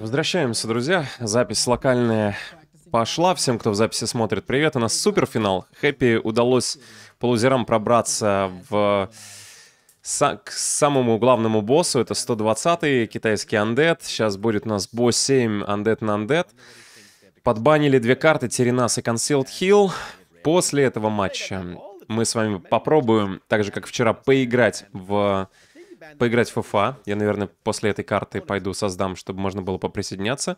возвращаемся, друзья. Запись локальная пошла. Всем, кто в записи смотрит, привет. У нас суперфинал. Хэппи удалось полузерам пробраться в... Са к самому главному боссу. Это 120-й китайский андет. Сейчас будет у нас босс 7 андет на андет. Подбанили две карты Теренас и Concealed Hill. После этого матча мы с вами попробуем, так же как вчера, поиграть в поиграть в ФФА. Я, наверное, после этой карты пойду создам, чтобы можно было поприсоединяться.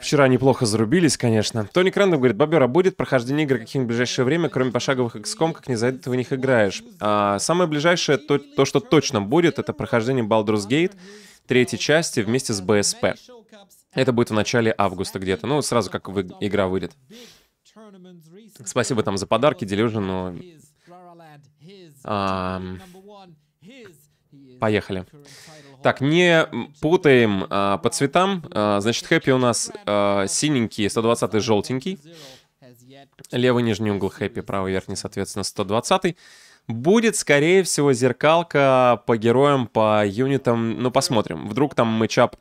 Вчера неплохо зарубились, конечно. Тони Рэндом говорит, Бобер, а будет прохождение игр каким в ближайшее время, кроме пошаговых XCOM, как не за это в них играешь? А, самое ближайшее, то, то, что точно будет, это прохождение Baldur's Gate третьей части вместе с BSP. Это будет в начале августа где-то, ну, сразу как вы, игра выйдет. Спасибо там за подарки, Делюжину. А, Поехали. Так, не путаем а, по цветам. А, значит, хэппи у нас а, синенький, 120 й желтенький. Левый нижний угол хэппи, правый верхний, соответственно, 120 -й. Будет, скорее всего, зеркалка по героям, по юнитам. Ну, посмотрим. Вдруг там мычап.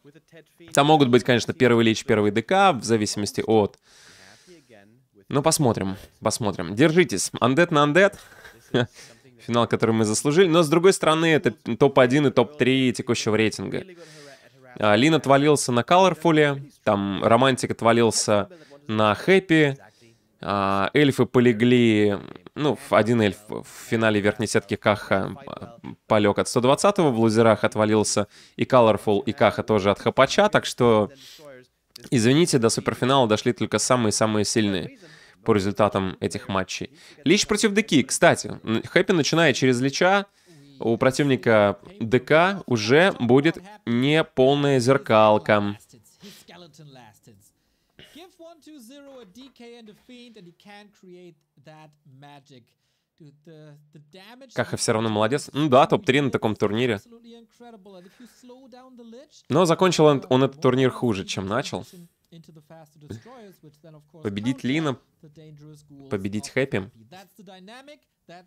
Там могут быть, конечно, первый лич, первый ДК, в зависимости от... Ну, посмотрим, посмотрим. Держитесь. Undead на Undead. финал, который мы заслужили. Но, с другой стороны, это топ-1 и топ-3 текущего рейтинга. А, Лин отвалился на Colorful, там Романтик отвалился на Happy, а, эльфы полегли, ну, один эльф в финале верхней сетки Каха а, полег от 120-го, в лузерах отвалился и Colorful, и Каха тоже от Хапача, так что, извините, до суперфинала дошли только самые-самые сильные по результатам этих матчей. Лич против Деки, кстати. Хэппи, начиная через Лича, у противника ДК уже будет неполная зеркалка. Каха все равно молодец. Ну да, топ-3 на таком турнире. Но закончил он, он этот турнир хуже, чем начал победить Лина, победить Хэппи,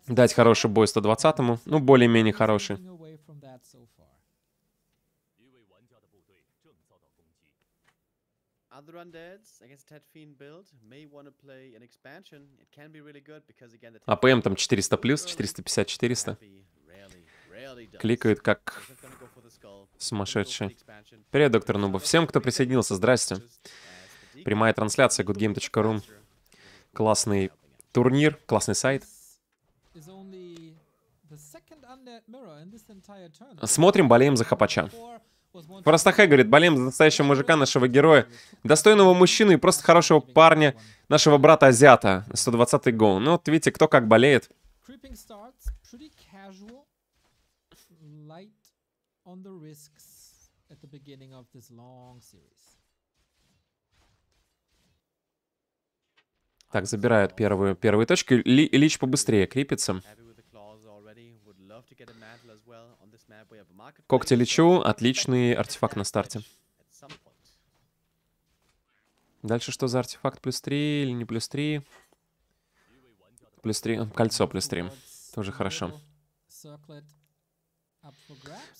дать хороший бой 120-му, ну, более-менее хороший. Other undeads against Ted Fiend build may want to play an expansion. It can be really good because again the АПМ там 400 плюс, 450-400. Кликают как сумасшедшие. Привет, доктор Нуба. Всем, кто присоединился, здрасте. Прямая трансляция goodgame.ru. Классный турнир, классный сайт. Смотрим, болеем за Хапача. Простахай говорит, болеем за настоящего мужика, нашего героя, достойного мужчину и просто хорошего парня, нашего брата-азиата, 120-й гол. Ну вот видите, кто как болеет on the risks at the beginning of this Так, забирают первую, первую точку. Ли, Лич побыстрее крепится. Когти лечу, отличный артефакт на старте. Дальше что за артефакт? Плюс 3 или не плюс 3? Плюс 3. Кольцо плюс 3. Тоже хорошо.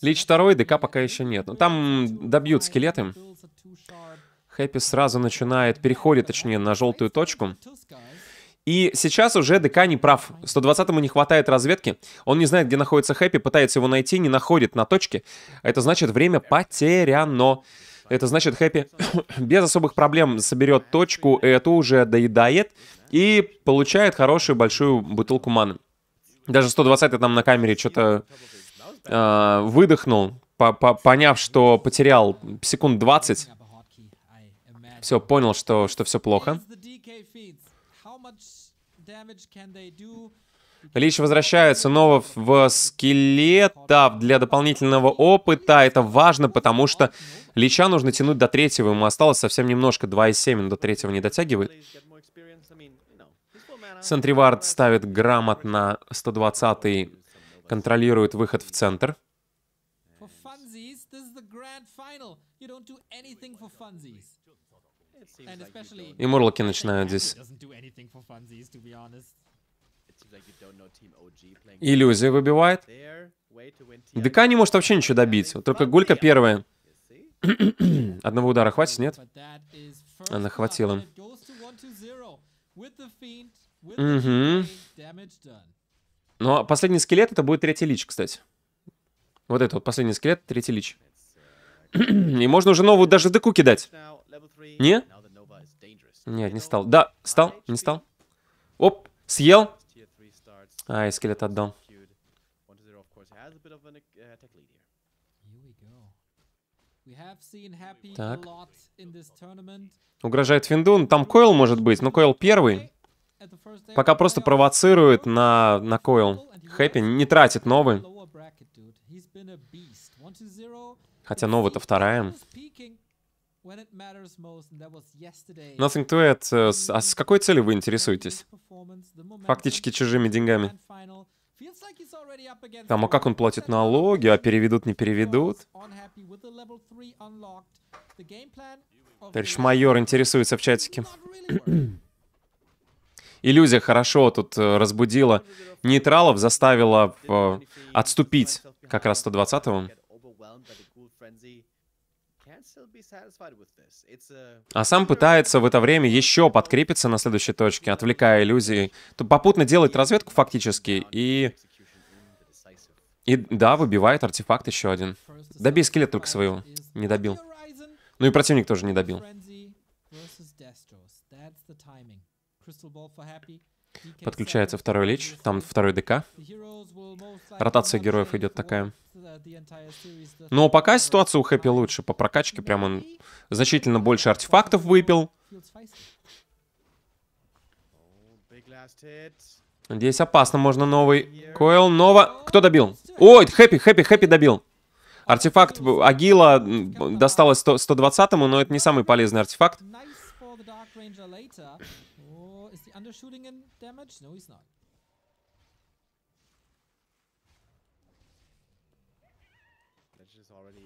Лич второй, ДК пока еще нет. Но ну, там добьют скелеты. Хэппи сразу начинает, переходит, точнее, на желтую точку. И сейчас уже ДК не прав. 120-му не хватает разведки. Он не знает, где находится Хэппи, пытается его найти, не находит на точке. Это значит, время потеряно. Это значит, Хэппи без особых проблем соберет точку, эту уже доедает и получает хорошую большую бутылку маны. Даже 120-й там на камере что-то э, выдохнул, по -по поняв, что потерял секунд 20. Все, понял, что, что все плохо. Лич возвращается снова в скелет для дополнительного опыта. Это важно, потому что Лича нужно тянуть до третьего. Ему осталось совсем немножко. 2,7 до третьего не дотягивает. Сентривард ставит грамотно 120-й контролирует выход в центр. И Мурлоки начинают здесь. Иллюзия выбивает. ДК не может вообще ничего добить. Вот только Гулька первая. Одного удара хватит, нет? Она хватила. Угу. Но ну, а последний скелет это будет третий лич, кстати. Вот это вот последний скелет, третий лич. И можно уже новую даже деку кидать. Не? Нет, не стал. Да, стал, не стал. Оп, съел. А, и скелет отдал. Так. Угрожает Финдун. Там Койл может быть, но Койл первый пока просто провоцирует на, на койл. Хэппи не тратит новый. Хотя новый-то вторая. Nothing to add. Э, а с какой целью вы интересуетесь? Фактически чужими деньгами. Там, а как он платит налоги, а переведут, не переведут? Товарищ майор интересуется в чатике. Иллюзия хорошо тут э, разбудила нейтралов, заставила э, отступить как раз 120-го. А сам пытается в это время еще подкрепиться на следующей точке, отвлекая иллюзии. тут попутно делает разведку фактически и... И да, выбивает артефакт еще один. Добей скелет только своего. Не добил. Ну и противник тоже не добил. Подключается второй лич, там второй ДК. Ротация героев идет такая. Но пока ситуация у Хэппи лучше. По прокачке прям он значительно больше артефактов выпил. Здесь опасно, можно новый койл. Нова... Кто добил? Ой, Хэппи, Хэппи, Хэппи добил. Артефакт Агила досталось 120-му, но это не самый полезный артефакт undershooting in damage? No, he's not.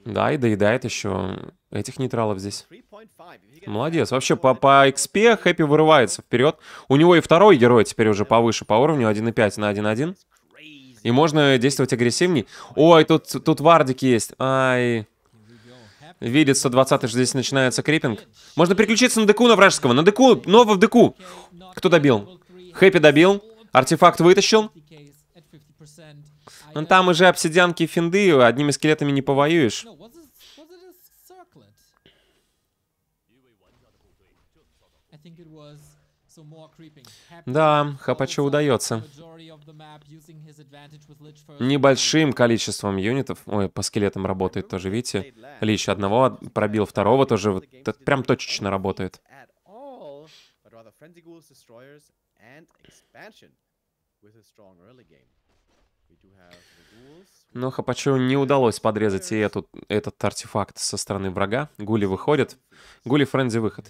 Да, и доедает еще этих нейтралов здесь. Молодец. Вообще по, по XP Хэппи вырывается вперед. У него и второй герой теперь уже повыше по уровню. 1.5 на 1.1. И можно действовать агрессивней. Ой, тут, тут вардик есть. Ай... Видит 20-й, здесь начинается крепинг. Можно переключиться на деку на вражеского. На деку, но в деку. Кто добил? Хэппи добил. Артефакт вытащил. Но ну, там уже обсидианки и финды, одними скелетами не повоюешь. Да, Хапачу удается небольшим количеством юнитов. Ой, по скелетам работает тоже, видите? Лич одного пробил, второго тоже. Вот, прям точечно работает. Но Хапачеву не удалось подрезать и эту, этот артефакт со стороны врага. Гули выходит. Гули Френзи выход.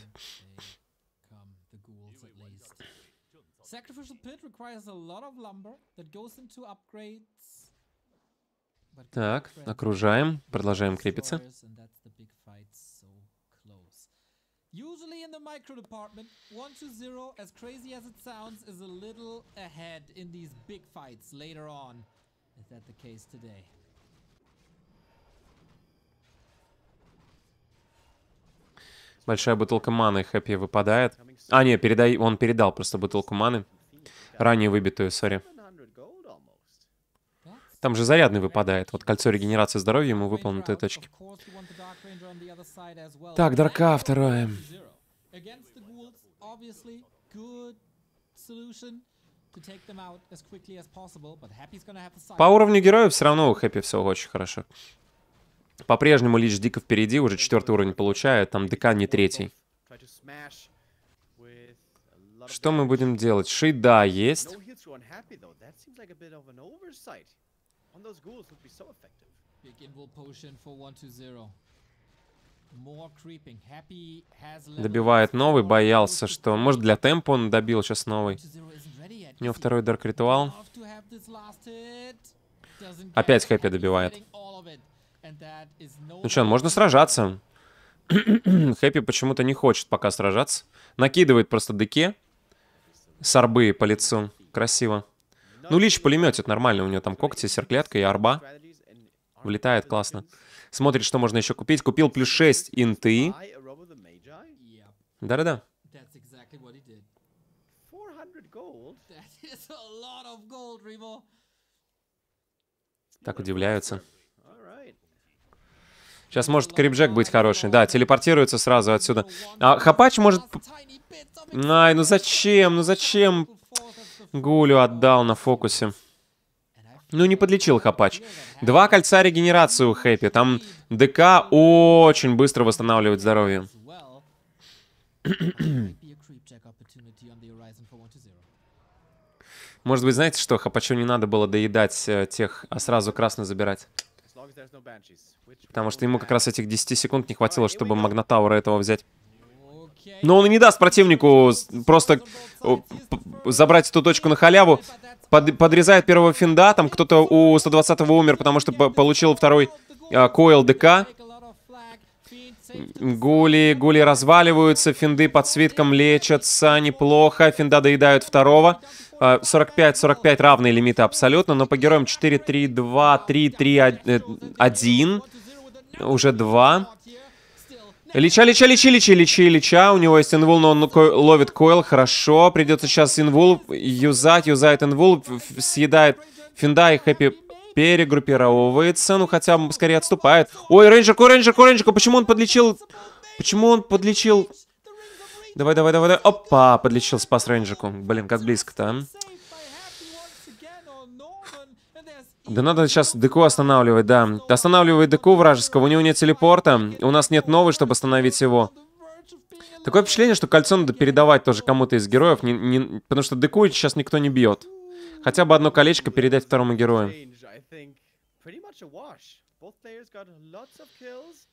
requires a lot of lumber that goes into upgrades. Так, окружаем, продолжаем крепиться. Usually in the micro department, 1 to 0, as crazy as it sounds, is a little ahead in these big fights later on. Is that the case today? Большая бутылка маны Хэппи выпадает. А, нет, передай, он передал просто бутылку маны ранее выбитую, сори. Там же зарядный выпадает. Вот кольцо регенерации здоровья ему выполнуты точки. Так, Дарка вторая. По уровню героев все равно у Хэппи все очень хорошо. По-прежнему Лич дико впереди, уже четвертый уровень получает, там ДК не третий. Что мы будем делать? да, есть. Добивает новый, боялся, что... Может, для темпа он добил сейчас новый. У него второй дарк ритуал. Опять хэппи добивает. Ну что, можно сражаться. Хэппи почему-то не хочет пока сражаться. Накидывает просто деке. Сарбы по лицу. Красиво. Ну, Лич пулеметит нормально. У него там когти, серклетка и арба. Влетает классно. Смотрит, что можно еще купить. Купил плюс 6 инты. Да-да-да. Так удивляются. Сейчас может крипджек быть хороший. Да, телепортируется сразу отсюда. А Хапач может... Ай, ну зачем? Ну зачем? Гулю отдал на фокусе. Ну, не подлечил Хапач. Два кольца регенерации у Хэппи. Там ДК очень быстро восстанавливает здоровье. Может быть, знаете что, Хапачу не надо было доедать э, тех, а сразу красно забирать. Потому что ему как раз этих 10 секунд не хватило, чтобы Магнатаура этого взять. Но он и не даст противнику просто забрать эту точку на халяву. Под, подрезает первого финда, там кто-то у 120-го умер, потому что получил второй э, койл ДК. Гули, гули разваливаются, финды под свитком лечатся неплохо, финда доедают второго. 45-45 а, равные лимиты абсолютно, но по героям 4, 3, 2, 3, 3, 1. Уже 2. Лича, лича, лечи, лечи, лечи, лича. У него есть инвул, но он ловит койл. Хорошо. Придется сейчас инвул юзать. Юзает инвул. Съедает финда и хэппи Перегруппировывается. Ну, хотя скорее отступает. Ой, рейнджерку, рейнджерку, рейнджерку. Почему он подлечил? Почему он подлечил? Давай, давай, давай, давай. Опа, подлечил спас рейнджерку. Блин, как близко-то, а? Да надо сейчас деку останавливать, да. Останавливает деку вражеского, у него нет телепорта. У нас нет новой, чтобы остановить его. Такое впечатление, что кольцо надо передавать тоже кому-то из героев, не, не, потому что деку сейчас никто не бьет. Хотя бы одно колечко передать второму герою think, pretty much a wash. Both players got lots of kills.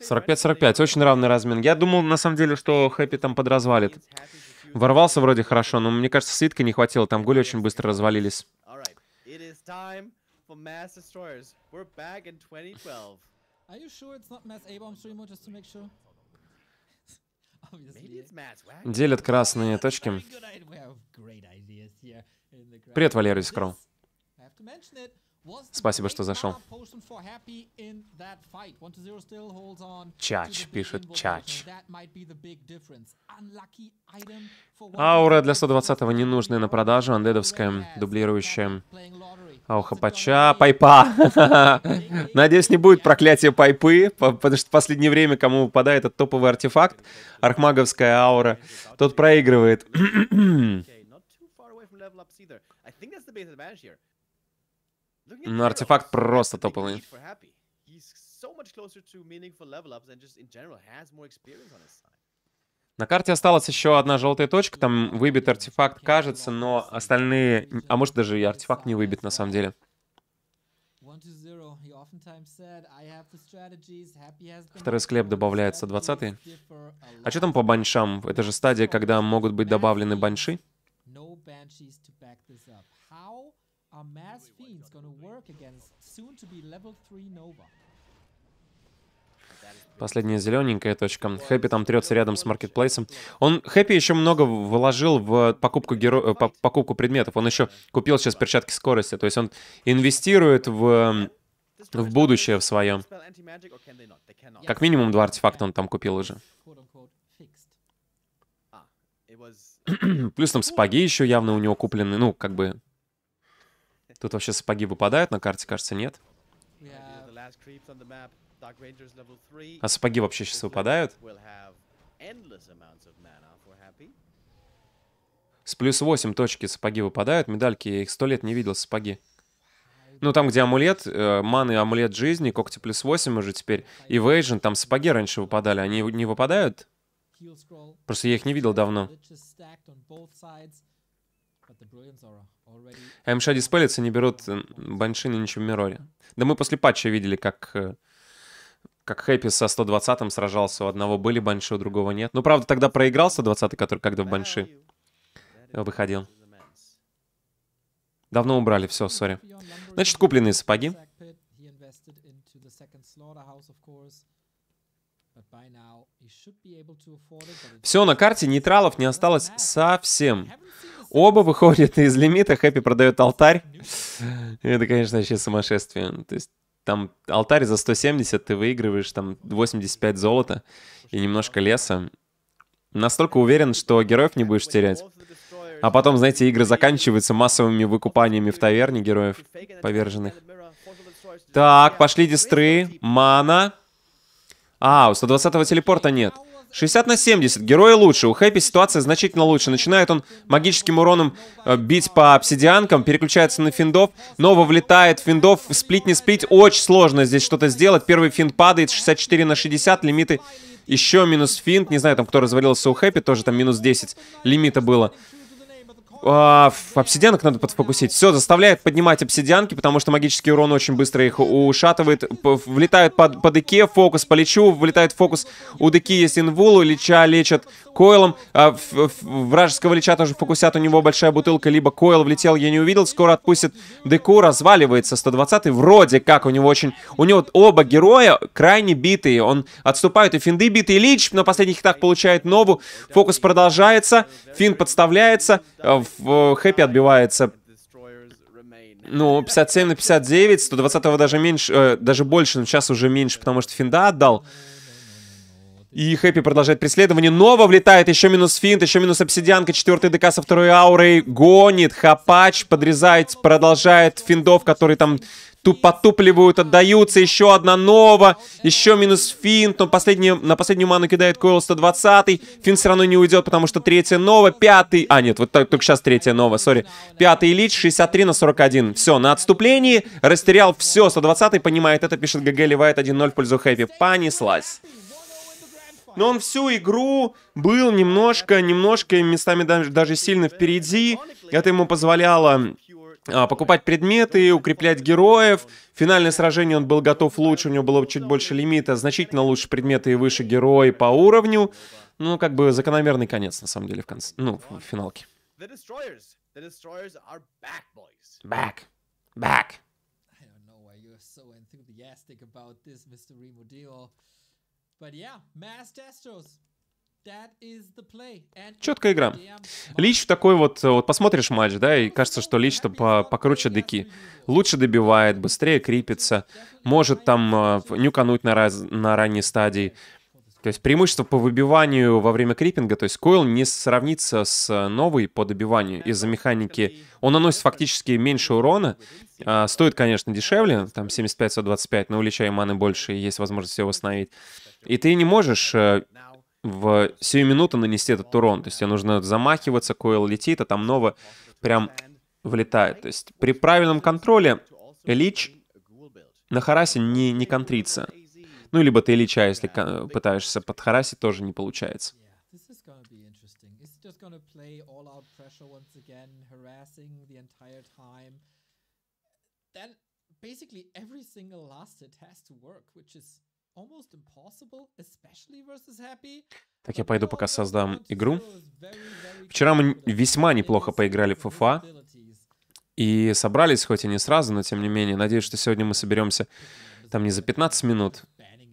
45-45, очень равный размен. Я думал, на самом деле, что Хэппи там подразвалит. Ворвался вроде хорошо, но мне кажется, свитка не хватило. Там гули очень быстро развалились. Делят красные точки. Привет, Валерий Скролл. Спасибо, что зашел. Чач, пишет Чач. Аура для 120-го ненужная на продажу, андедовская, дублирующая. Ауха Пача, Пайпа. Надеюсь, не будет проклятия Пайпы, потому что в последнее время кому выпадает этот топовый артефакт, архмаговская аура, тот проигрывает. Но ну, артефакт просто топовый. На карте осталась еще одна желтая точка, там выбит артефакт, кажется, но остальные... А может даже и артефакт не выбит на самом деле. Второй склеп добавляется, 20 -й. А что там по баншам? Это же стадия, когда могут быть добавлены банши. Are Mass Fiends gonna work against soon to be level 3 Nova? Последняя зелененькая точка. Хэппи там трется рядом с маркетплейсом. Он Хэппи еще много вложил в покупку, геро... Э, покупку предметов. Он еще купил сейчас перчатки скорости. То есть он инвестирует в, в будущее в своем. Как минимум два артефакта он там купил уже. Плюс там сапоги еще явно у него куплены. Ну, как бы Тут вообще сапоги выпадают на карте, кажется, нет. А сапоги вообще сейчас выпадают? С плюс 8 точки сапоги выпадают. Медальки, я их сто лет не видел, сапоги. Ну, там, где амулет, э, маны, амулет жизни, когти плюс 8 уже теперь. И Вейджин, там сапоги раньше выпадали. Они не выпадают? Просто я их не видел давно. AMSH Dispellets не берут э, баншины ничего в Мироре. Да мы после патча видели, как э, как Хэппи со 120-м сражался. У одного были банши, у другого нет. Ну, правда, тогда проиграл 120-й, который когда в банши выходил. Давно убрали, все, сори. Значит, купленные сапоги. Все на карте, нейтралов не осталось совсем. Оба выходят из лимита, Хэппи продает алтарь. Это, конечно, вообще сумасшествие. То есть там алтарь за 170, ты выигрываешь там 85 золота и немножко леса. Настолько уверен, что героев не будешь терять. А потом, знаете, игры заканчиваются массовыми выкупаниями в таверне героев поверженных. Так, пошли дистры. Мана. А, у 120-го телепорта нет. 60 на 70, герои лучше, у Хэппи ситуация значительно лучше. Начинает он магическим уроном э, бить по обсидианкам, переключается на финдов, Нова влетает, финдов сплит не сплит, очень сложно здесь что-то сделать. Первый финт падает, 64 на 60, лимиты еще минус финт, не знаю там кто развалился у Хэппи, тоже там минус 10 лимита было. А, обсидианок надо подфокусить. Все, заставляет поднимать обсидианки, потому что магический урон очень быстро их ушатывает. Влетают под, под ике, фокус по лечу, влетает фокус. У деки есть инвулу, леча лечат койлом. А, в, в, вражеского леча тоже фокусят, у него большая бутылка, либо койл влетел, я не увидел. Скоро отпустит деку, разваливается 120 -й. Вроде как у него очень... У него оба героя крайне битые. Он отступает, и финды битые. Лич на последних хитах получает нову. Фокус продолжается, фин подставляется. В а, Хэппи отбивается ну, 57 на 59, 120 го даже меньше, э, даже больше, но сейчас уже меньше, потому что Финда отдал. И Хэппи продолжает преследование. Нова влетает, еще минус Финт, еще минус Обсидианка, четвертый ДК со второй аурой. Гонит, Хапач подрезает, продолжает Финдов, который там потупливают, отдаются, еще одна Нова, еще минус Финт, он последний, на последнюю ману кидает Койл 120, Финт все равно не уйдет, потому что третья Нова, пятый, а нет, вот только сейчас третья Нова, сори, пятый Элит, 63 на 41, все, на отступлении, растерял все, 120 понимает это, пишет ГГ, ливает 1-0 в пользу Хэппи, понеслась. Но он всю игру был немножко, немножко, местами даже, даже сильно впереди. Это ему позволяло а, покупать предметы, укреплять героев. финальное сражение он был готов лучше, у него было чуть больше лимита, значительно лучше предметы и выше герои по уровню. Ну, как бы закономерный конец, на самом деле, в конце, ну, в финалке. Back. Back. But yeah, Mass Destros, Четкая игра. Лич такой вот, э, вот посмотришь матч, да, и кажется, что Лич-то по, покруче деки. Лучше добивает, быстрее крепится, может там э, нюкануть на, раз, на ранней стадии. То есть преимущество по выбиванию во время крипинга, то есть Койл не сравнится с э, новой по добиванию из-за механики. Он наносит фактически меньше урона, а, стоит, конечно, дешевле, там 75-125, но увеличая маны больше, есть возможность все восстановить. И ты не можешь э, в сию минуту нанести этот урон. То есть тебе нужно замахиваться, койл летит, а там Нова прям влетает. То есть при правильном контроле Элич на Харасе не, не контрится. Ну, либо ты Элича, если пытаешься под Харасе, тоже не получается. basically every single last hit has to work, which is так, я пойду пока создам игру. Вчера мы весьма неплохо поиграли в ФФА. И собрались, хоть и не сразу, но тем не менее. Надеюсь, что сегодня мы соберемся там не за 15 минут.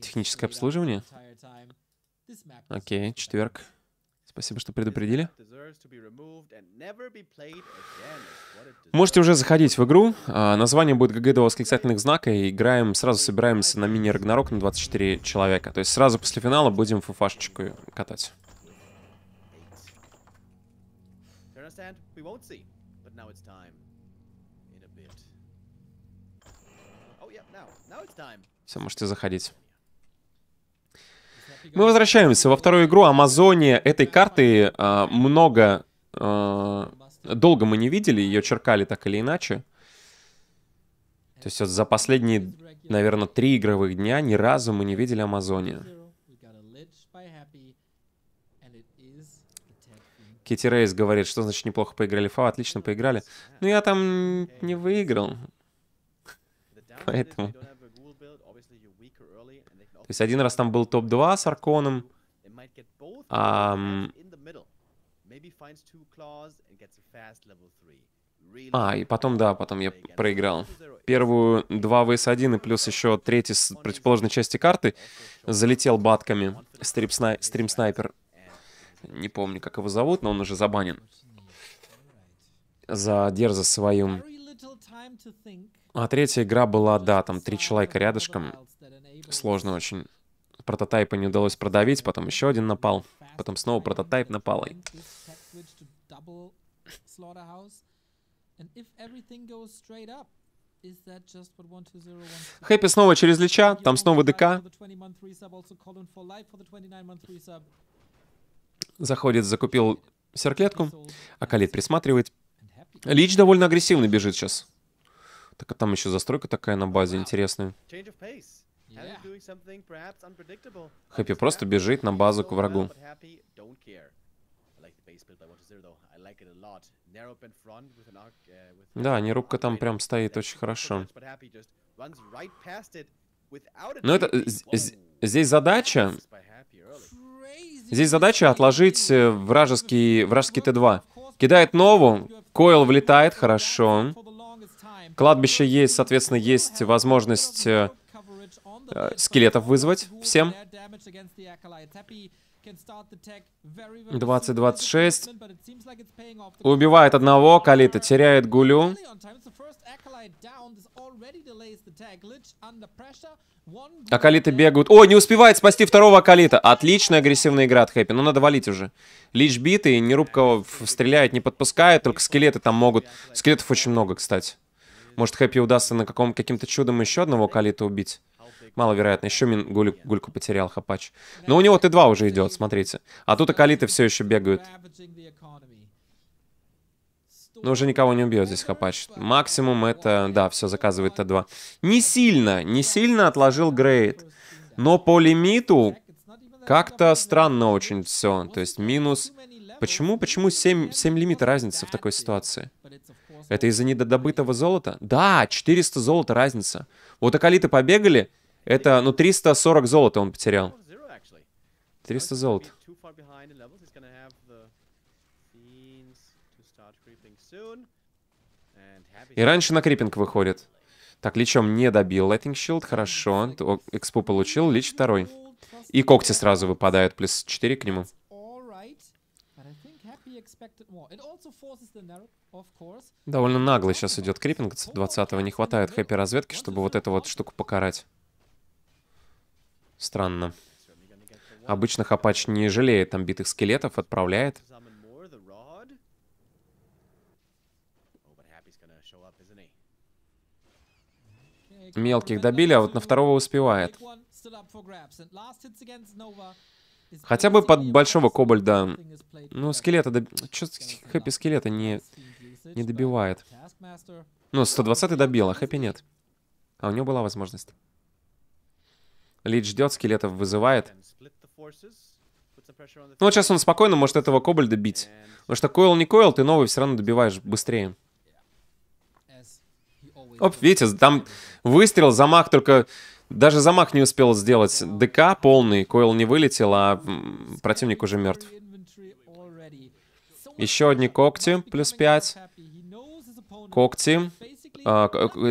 Техническое обслуживание. Окей, четверг. Спасибо, что предупредили. Можете уже заходить в игру. А, название будет ГГ до восклицательных знака. И играем, сразу собираемся на мини-рагнарок на 24 человека. То есть сразу после финала будем фуфашечку катать. Oh, Все, можете заходить. Мы возвращаемся во вторую игру Амазония. Этой карты э, много... Э, долго мы не видели, ее черкали так или иначе. То есть вот за последние, наверное, три игровых дня ни разу мы не видели Амазонию. Кити Рейс говорит, что значит неплохо поиграли. Фау, отлично поиграли. Но ну, я там не выиграл. Поэтому... То есть один раз там был топ-2 с Арконом. Um... А, и потом, да, потом я проиграл. Первую 2 vs 1 и плюс еще третий с противоположной части карты залетел батками стрим снайпер Не помню, как его зовут, но он уже забанен. За дерзость свою. А третья игра была, да, там три человека рядышком сложно очень. Прототайпы не удалось продавить, потом еще один напал, потом снова прототайп напал. Хэппи снова через Лича, там снова ДК. Заходит, закупил серклетку, а Калит присматривает. Лич довольно агрессивно бежит сейчас. Так а там еще застройка такая на базе интересная. Хэппи просто бежит на базу к врагу. Uh, да, нерубка там прям стоит очень хорошо. Но ну, это... Здесь задача... Здесь задача отложить э, вражеский, вражеский Т2. Кидает нову, койл влетает, хорошо. Кладбище есть, соответственно, есть возможность Э, скелетов вызвать всем. 20-26. Убивает одного, Калита теряет Гулю. Акалиты бегают. О, не успевает спасти второго Акалита. Отличная агрессивная игра от Хэппи. но ну, надо валить уже. Лич битый, нерубкого стреляет, не подпускает. Только скелеты там могут. Скелетов очень много, кстати. Может, Хэппи удастся на каком каким-то чудом еще одного Акалита убить? Маловероятно. Еще мин... Гуль... гульку потерял Хапач. Но у него Т2 уже идет, смотрите. А тут Акалиты все еще бегают. Но уже никого не убьет здесь Хапач. Максимум это... Да, все, заказывает Т2. Не сильно, не сильно отложил грейд. Но по лимиту как-то странно очень все. То есть минус... Почему, почему 7, 7 лимит разница в такой ситуации? Это из-за недодобытого золота? Да, 400 золота разница. Вот Акалиты побегали, это, ну, 340 золота он потерял. 300 золота. И раньше на крипинг выходит. Так, Личом не добил Lightning Shield, хорошо. Экспу получил, Лич второй. И когти сразу выпадают, плюс 4 к нему. Довольно нагло сейчас идет крипинг, 20-го не хватает хэппи разведки, чтобы вот эту вот штуку покарать. Странно. Обычно Хапач не жалеет там битых скелетов, отправляет. Мелких добили, а вот на второго успевает. Хотя бы под большого кобальда. Ну, скелета... Доб... хэппи скелета не, не добивает? Ну, 120 добил, а хэппи нет. А у него была возможность. Лид ждет, скелетов вызывает. Ну вот сейчас он спокойно может этого кобальда бить. Потому что койл не койл, ты новый все равно добиваешь быстрее. Оп, видите, там выстрел, замах только... Даже замах не успел сделать. ДК полный, койл не вылетел, а противник уже мертв. Еще одни когти, плюс 5. Когти. А,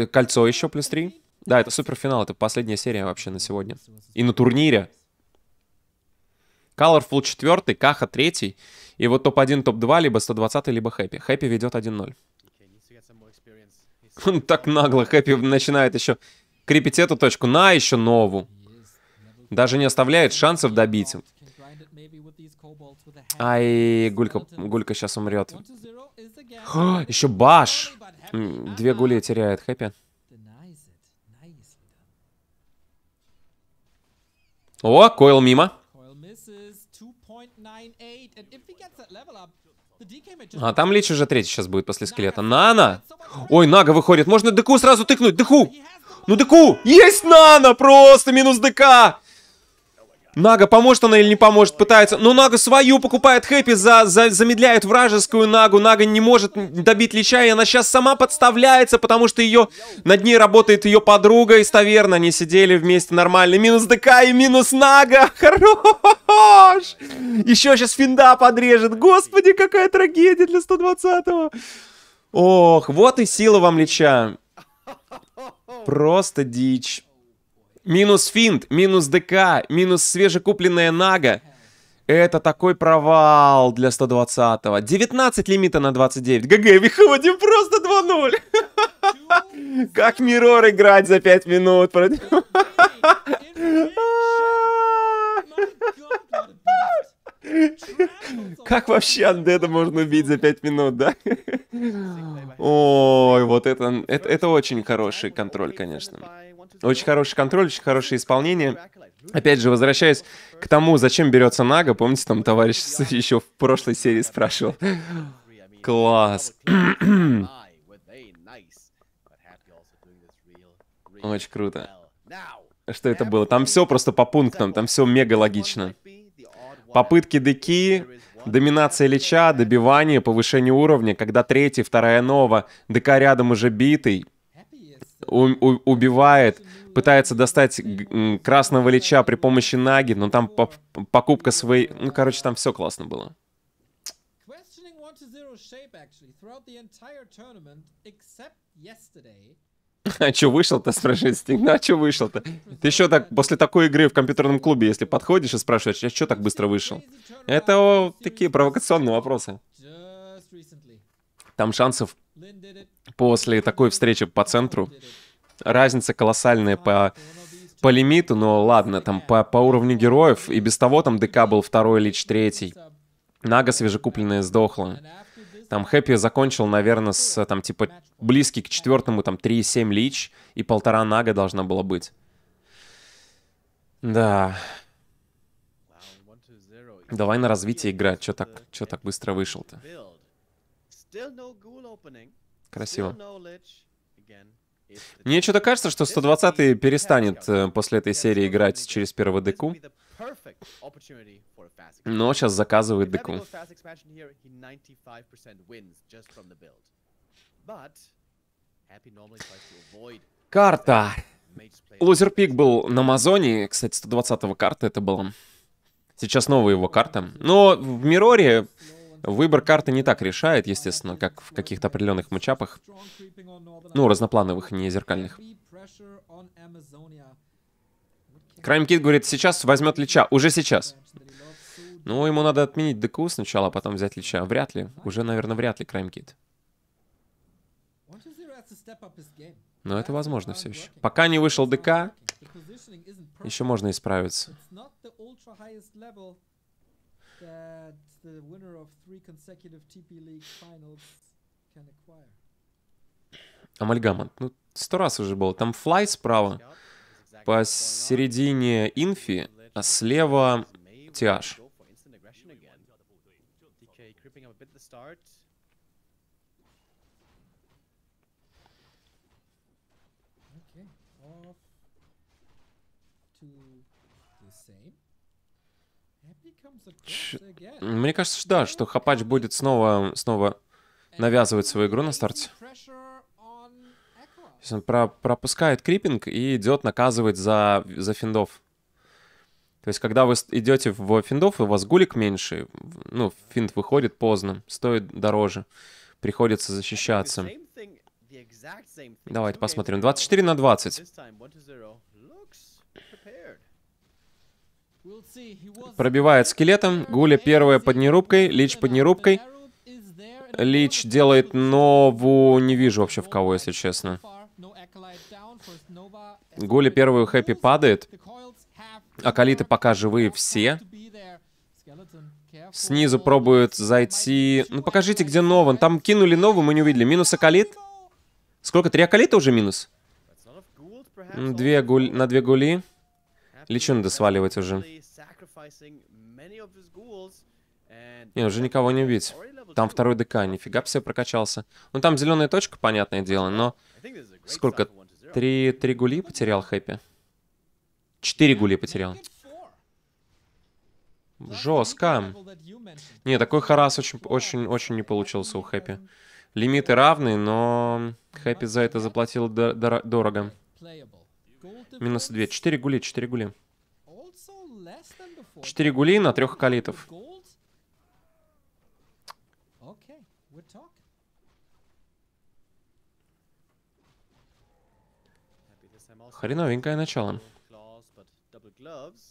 кольцо еще, плюс 3. Да, это суперфинал, это последняя серия вообще на сегодня. И на турнире. Colorful 4, Каха 3. И вот топ-1, топ-2, либо 120, либо Хэппи. Хэппи ведет 1-0. Он так нагло, Хэппи начинает еще крепить эту точку на еще новую. Даже не оставляет шансов добить. Ай, Гулька, Гулька сейчас умрет. О, еще Баш! Две гули теряет Хэппи. О, Койл мимо. А там Лич уже третий сейчас будет после скелета. Нана! Ой, Нага выходит. Можно ДК сразу тыкнуть. ДК! Ну ДК! Есть Нана! Просто минус ДК! Нага, поможет она или не поможет, пытается. Но Нага свою покупает Хэппи, за, за, замедляет вражескую Нагу. Нага не может добить Лича, и она сейчас сама подставляется, потому что ее над ней работает ее подруга из таверны. Они сидели вместе нормально. Минус ДК и минус Нага. Хорош! Еще сейчас Финда подрежет. Господи, какая трагедия для 120-го. Ох, вот и сила вам Лича. Просто дичь. Минус финт, минус ДК, минус свежекупленная Нага. Это такой провал для 120-го. 19 лимита на 29. ГГ, выходим просто 2-0. Как Мирор играть за 5 минут? Как вообще андеда можно убить за 5 минут, да? Ой, вот это, это, это очень хороший контроль, конечно. Очень хороший контроль, очень хорошее исполнение. Опять же, возвращаясь к тому, зачем берется Нага, помните, там товарищ еще в прошлой серии спрашивал. Класс. Очень круто. Что это было? Там все просто по пунктам, там все мега логично. Попытки деки, доминация лича, добивание, повышение уровня, когда третий, вторая нова, ДК рядом уже битый, убивает, пытается достать красного лича при помощи наги, но там по покупка своей... Ну, короче, там все классно было. yesterday А чё вышел-то, спрашивает Стинг, ну а чё вышел-то? Ты еще так, после такой игры в компьютерном клубе, если подходишь и спрашиваешь, а чё так быстро вышел? Это о, такие провокационные вопросы. Там шансов после такой встречи по центру разница колоссальная по по лимиту, но ладно, там по, по уровню героев, и без того там ДК был второй, Лич третий. Нага свежекупленная сдохла. Там Хэппи закончил, наверное, с там типа близкий к четвертому, там 3,7 лич и полтора нага должна была быть. Да. Давай на развитие играть. что так, чё так быстро вышел-то? Красиво. Мне что-то кажется, что 120 перестанет э, после этой серии играть через первого деку. Но сейчас заказывает деку. Карта. Лузер Пик был на Амазоне. Кстати, 120 карта это было. Сейчас новая его карта. Но в Мироре выбор карты не так решает, естественно, как в каких-то определенных матчапах. Ну, разноплановых, не зеркальных. Краймкит говорит, сейчас возьмет Лича. Уже сейчас. Ну, ему надо отменить ДКУ сначала, а потом взять Лича. Вряд ли. Уже, наверное, вряд ли Краймкит. Но это возможно все еще. Пока не вышел ДК, еще можно исправиться. Амальгамант. Ну, сто раз уже было. Там флай справа, посередине инфи, а слева тиаж ramping up a bit at the start. Okay, off to the same. Мне кажется, да, что Хапач будет снова, снова навязывать свою игру на старте. он про пропускает крипинг и идет наказывать за, за финдов. То есть, когда вы идете в финдов, у вас гулик меньше, ну, финт выходит поздно, стоит дороже, приходится защищаться. Давайте посмотрим. 24 на 20. Пробивает скелетом. Гуля первая под нерубкой. Лич под нерубкой. Лич делает нову, Не вижу вообще в кого, если честно. Гуля первую хэппи падает. А Акалиты пока живые все. Снизу пробуют зайти... Ну, покажите, где Нован. Там кинули Нову, мы не увидели. Минус Акалит. Сколько? Три Акалита уже минус? Две гули На две гули. Лечу надо сваливать уже. Не, уже никого не убить. Там второй ДК, нифига все прокачался. Ну, там зеленая точка, понятное дело, но... Сколько? Три, три гули потерял Хэппи. Четыре гули потерял. Жестко. Не, такой харас очень-очень-очень не получился у Хэппи. Лимиты равны, но Хэппи за это заплатил дор дор дорого. Минус 2. 4 гули, 4 гули. 4 гули на трех калитов. Хреновенькое начало gloves,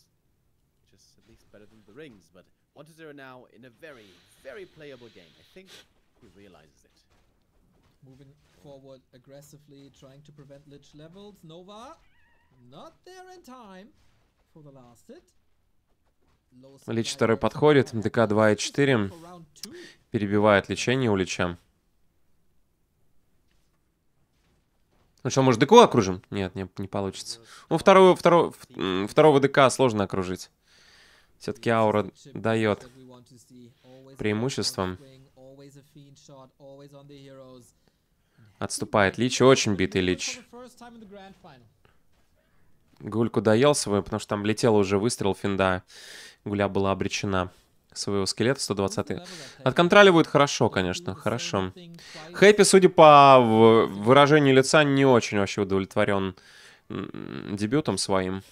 which is at least better than the rings, but Wanted Zero now in a very, very playable game. I think he realizes it. Moving forward aggressively, trying to prevent Lich levels. Nova, not there in time for the last hit. Лич второй подходит, ДК 2 и 4. Перебивает лечение у Лича. Ну что, может, ДК окружим? Нет, не, не получится. Ну, второго, второго, второго ДК сложно окружить. Все-таки аура дает преимуществом. Отступает Лич, очень битый Лич. Гульку доел свою, потому что там летел уже выстрел Финда. Гуля была обречена своего скелета 120. Ну, Отконтроливают хорошо, конечно, хорошо. Хэппи, судя по выражению лица, не очень вообще удовлетворен дебютом своим.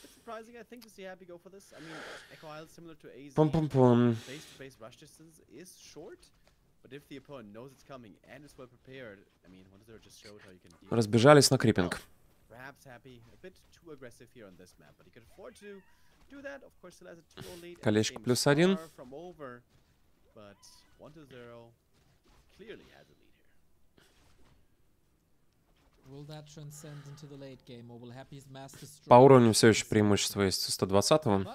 Пум-пум-пум. Разбежались на крипинг. Колечко плюс один. По уровню все еще преимущество есть у 120 -го.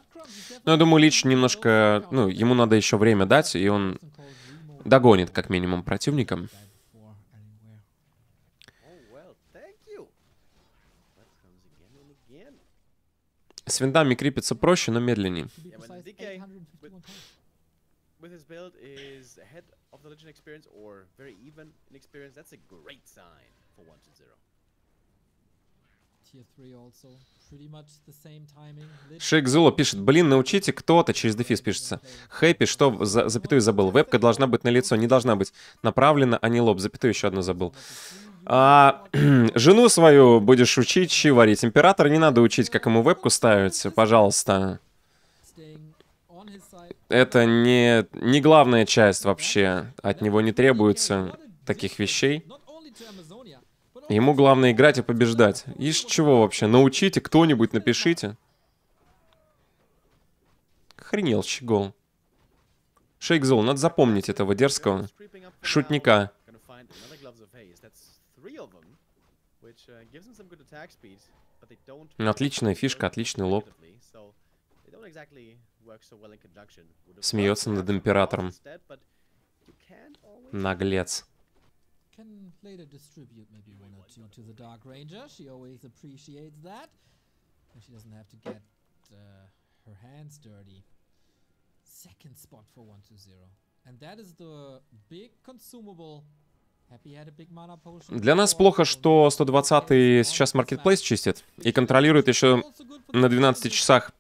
Но я думаю, Лич немножко... Ну, ему надо еще время дать, и он догонит как минимум противника. С винтами крепится проще, но медленнее. with his build is ahead of the Legion experience or very even in experience, that's a great sign for 1 to 0. Шикзула пишет, блин, научите кто-то, через дефис пишется. Хэппи, что, за, запятую забыл. Вебка должна быть на лицо, не должна быть направлена, а не лоб. Запятую еще одну забыл. А, жену свою будешь учить, щи варить. Императора не надо учить, как ему вебку ставить, пожалуйста. Это не, не главная часть вообще. От него не требуется таких вещей. Ему главное играть и побеждать. Из чего вообще? Научите, кто-нибудь напишите. Хренел щегол. Шейкзол, надо запомнить этого дерзкого шутника. Отличная фишка, отличный лоб. Смеется над императором. Наглец can later distribute maybe one or two to the Dark Ranger. She always appreciates that. And she doesn't have to get uh, her hands dirty. Second spot for 120. And that is the big consumable Для нас плохо, что 120-й сейчас маркетплейс чистит и контролирует еще на 12 часах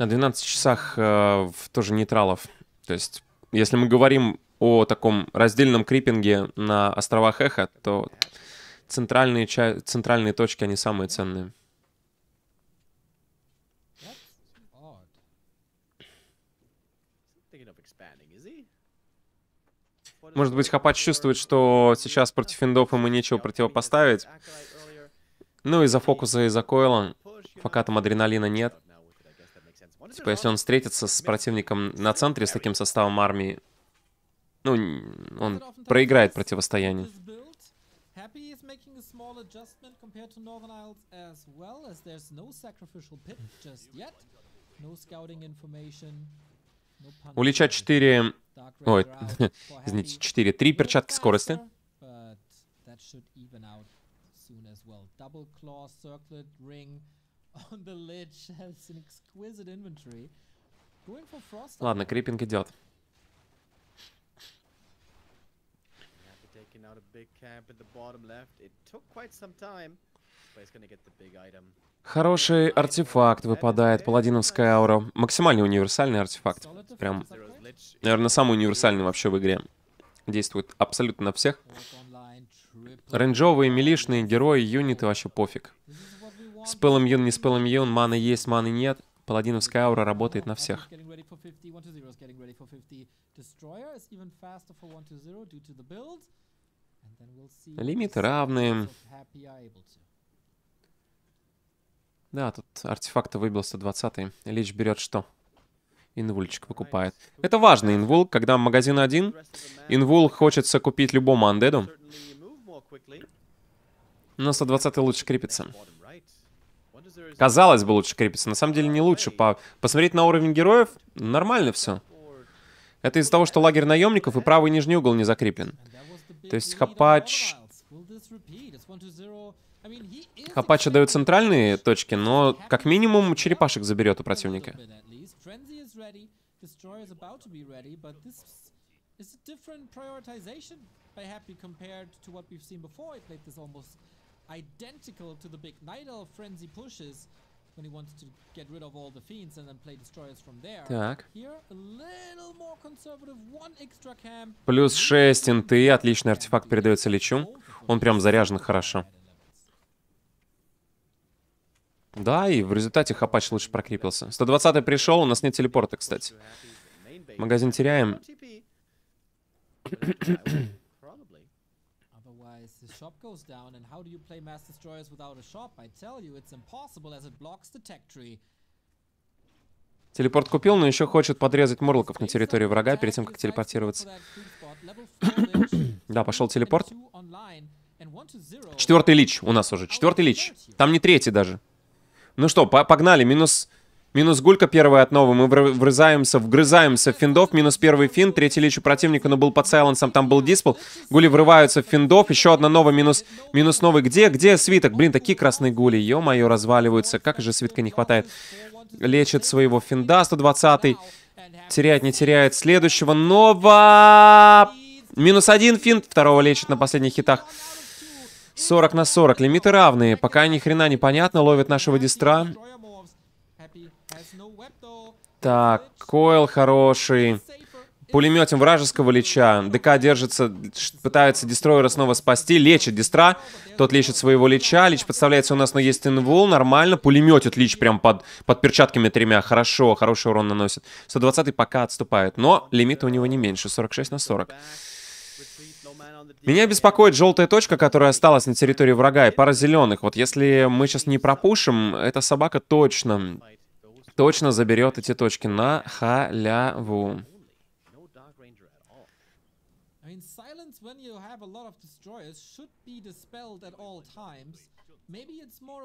на 12 часах э, в тоже нейтралов. То есть, если мы говорим о таком раздельном крипинге на островах Эхо, то центральные, ча... центральные точки, они самые ценные. Может быть, Хапач чувствует, что сейчас против индов ему нечего противопоставить. Ну, из-за фокуса, и за койла, пока там адреналина нет. Типа, если он встретится с противником на центре, с таким составом армии, ну, он проиграет противостояние. У Лича 4... Ой, извините, 4. 3 перчатки скорости. Ладно, крипинг идет. taking out a big camp in the bottom left. It took quite some time, Хороший артефакт выпадает, паладиновская аура. Максимально универсальный артефакт. Прям, наверное, самый универсальный вообще в игре. Действует абсолютно на всех. Рейнджовые, милишные, герои, юниты вообще пофиг. С Спелом юн, не с спелом юн, маны есть, маны нет. Паладиновская аура работает на всех. Лимиты равны. Да, тут артефакта выбился 20-й. Лич берет что? Инвульчик покупает. Это важный инвул, когда магазин один. Инвул хочется купить любому андеду. Но 120 лучше крепится. Казалось бы, лучше крепится. На самом деле не лучше. По... Посмотреть на уровень героев, нормально все. Это из-за того, что лагерь наемников и правый нижний угол не закреплен. То есть Хапач... Хапач отдает центральные точки, но как минимум черепашек заберет у противника. It's a different prioritization by Happy compared to what we've seen before. He played this almost identical to the big Night Elf frenzy pushes, так. Плюс 6 инты, отличный артефакт передается Личу. Он прям заряжен хорошо. Да, и в результате Хапач лучше прокрепился. 120-й пришел, у нас нет телепорта, кстати. Магазин теряем. shop goes down, and how do you play Mass Destroyers without a shop? I tell you, it's impossible as it blocks the tech tree. Телепорт купил, но еще хочет подрезать Мурлоков на территории врага перед тем, как телепортироваться. да, пошел телепорт. Четвертый лич у нас уже. Четвертый лич. Там не третий даже. Ну что, погнали. Минус Минус гулька, первая от нового. Мы врезаемся, вгрызаемся в финдов. Минус первый фин. Третий лечу противника, но был под сайленсом. Там был диспл. Гули врываются в финдов. Еще одна новая. Минус, минус новый. Где? Где свиток? Блин, такие красные гули. Ё-моё, разваливаются. Как же свитка не хватает. Лечит своего финда 120-й. Теряет, не теряет. Следующего. Нова! Минус один финт. Второго лечит на последних хитах. 40 на 40. Лимиты равные. Пока ни хрена непонятно. Ловит нашего дистра. Так, Койл хороший. Пулеметим вражеского леча. ДК держится, пытается дестройера снова спасти. Лечит дестра, Тот лечит своего леча. Лич подставляется у нас, но есть инвол. Нормально. Пулеметит лич прям под, под перчатками тремя. Хорошо, хороший урон наносит. 120-й пока отступает. Но лимита у него не меньше. 46 на 40. Меня беспокоит желтая точка, которая осталась на территории врага, и пара зеленых. Вот если мы сейчас не пропушим, эта собака точно точно заберет эти точки на халяву.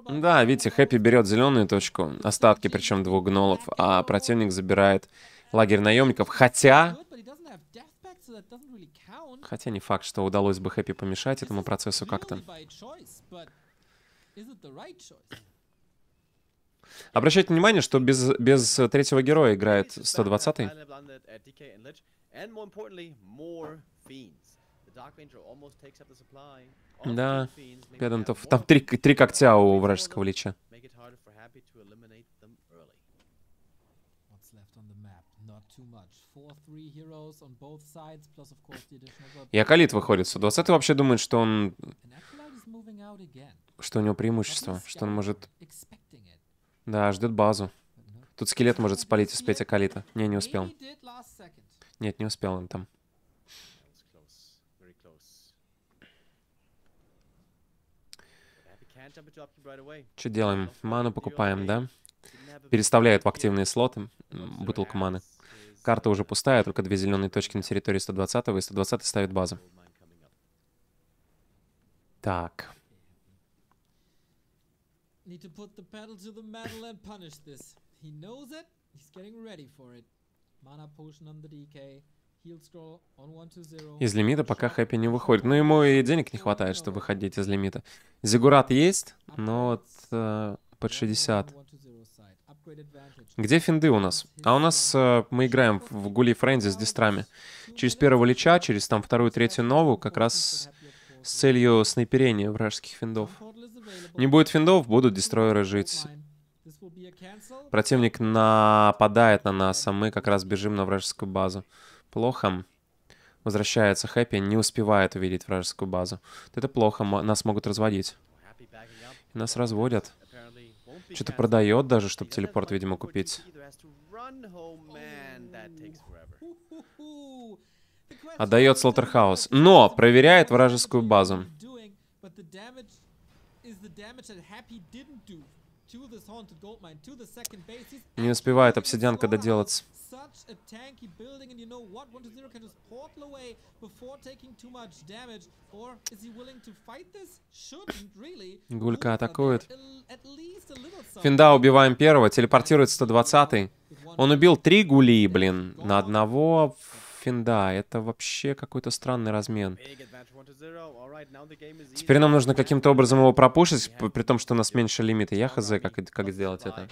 Да, видите, Хэппи берет зеленую точку, остатки причем двух гнолов, а противник забирает лагерь наемников, хотя... Хотя не факт, что удалось бы Хэппи помешать этому процессу как-то. Обращайте внимание, что без, без третьего героя играет 120-й. Да, педантов. Там три, три когтя у вражеского лича. И Акалит выходит. 120 вообще думает, что он... Что у него преимущество, что он может да, ждет базу. Тут скелет может спалить, успеть Акалита. Не, не успел. Нет, не успел он там. Что делаем? Ману покупаем, да? Переставляет в активные слоты бутылку маны. Карта уже пустая, только две зеленые точки на территории 120-го, и 120 ставит базу. Так. Need to put the pedal to the metal and punish this. He knows it. He's getting ready for it. Mana potion on the DK. Из лимита пока Хэппи не выходит. Но ну, ему и денег не хватает, чтобы выходить из лимита. Зигурат есть, но вот э, под 60. Где финды у нас? А у нас э, мы играем в Гули Френзи с дистрами. Через первого лича, через там вторую, третью нову, как раз с целью снайперения вражеских финдов. Не будет финдов, будут дестройеры жить. Противник нападает на нас, а мы как раз бежим на вражескую базу. Плохо. Возвращается Хэппи, не успевает увидеть вражескую базу. Это плохо, нас могут разводить. И нас разводят. Что-то продает даже, чтобы телепорт, видимо, купить отдает Слоттерхаус, но проверяет вражескую базу. Не успевает обсидианка доделаться. Гулька атакует. Финда убиваем первого, телепортирует 120-й. Он убил три гули, блин, на одного финда. Это вообще какой-то странный размен. Теперь нам нужно каким-то образом его пропушить, при том, что у нас меньше лимита. Я хз, как, как сделать это.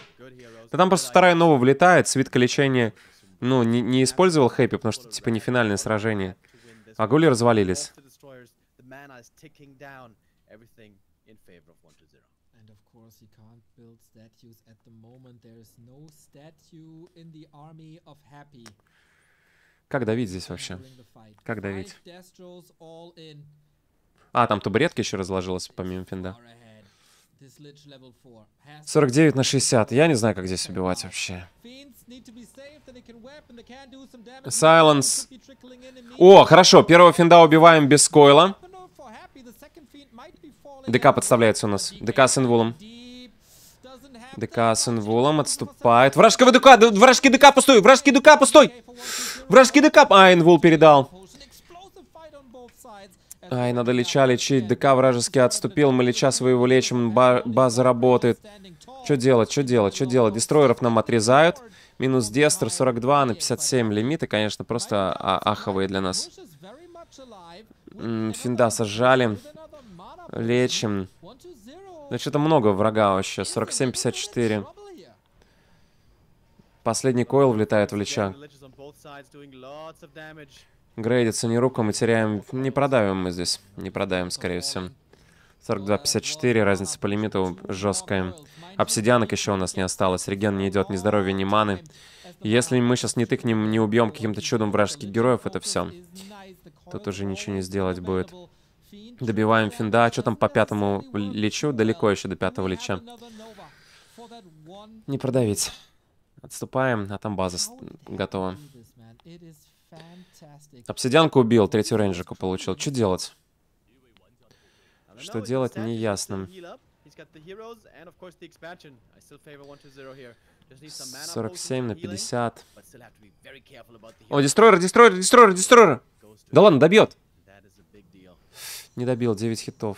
Да там просто вторая нова влетает, свитка лечения... Ну, не, не использовал хэппи, потому что, типа, не финальное сражение. А гули развалились. statue in the army of happy. Как давить здесь вообще? Как давить? А, там табуретка еще разложилась помимо финда. 49 на 60. Я не знаю, как здесь убивать вообще. Сайленс. О, хорошо. Первого финда убиваем без скойла. ДК подставляется у нас. ДК с инвулом. ДК с инвулом отступает. Вражка ДК, вражеский ДК, постой, вражеский ДК, постой! вражеский ДК, а, инвул передал. Ай, надо леча лечить. ДК вражеский отступил, мы леча своего лечим, Ба база работает. Что делать, что делать, что делать? Дестройеров нам отрезают. Минус Дестер 42 на 57 лимиты, конечно, просто а аховые для нас. Финда сожжали. Лечим. Значит, это много врага вообще. 47-54. Последний койл влетает в лича. Грейдится не руку, мы теряем... Не продавим мы здесь. Не продаем, скорее всего. 42-54, разница по лимиту жесткая. Обсидианок еще у нас не осталось. Реген не идет ни здоровья, ни маны. Если мы сейчас не тыкнем, не убьем каким-то чудом вражеских героев, это все. Тут уже ничего не сделать будет. Добиваем финда. А Что там по пятому лечу? Далеко еще до пятого леча. Не продавить. Отступаем, а там база готова. Обсидианку убил, третью рейнджерку получил. Что делать? Что делать, не ясно. 47 на 50. О, дестройер, дестройер, дестройер, дестройер! Да ладно, добьет! Не добил, 9 хитов.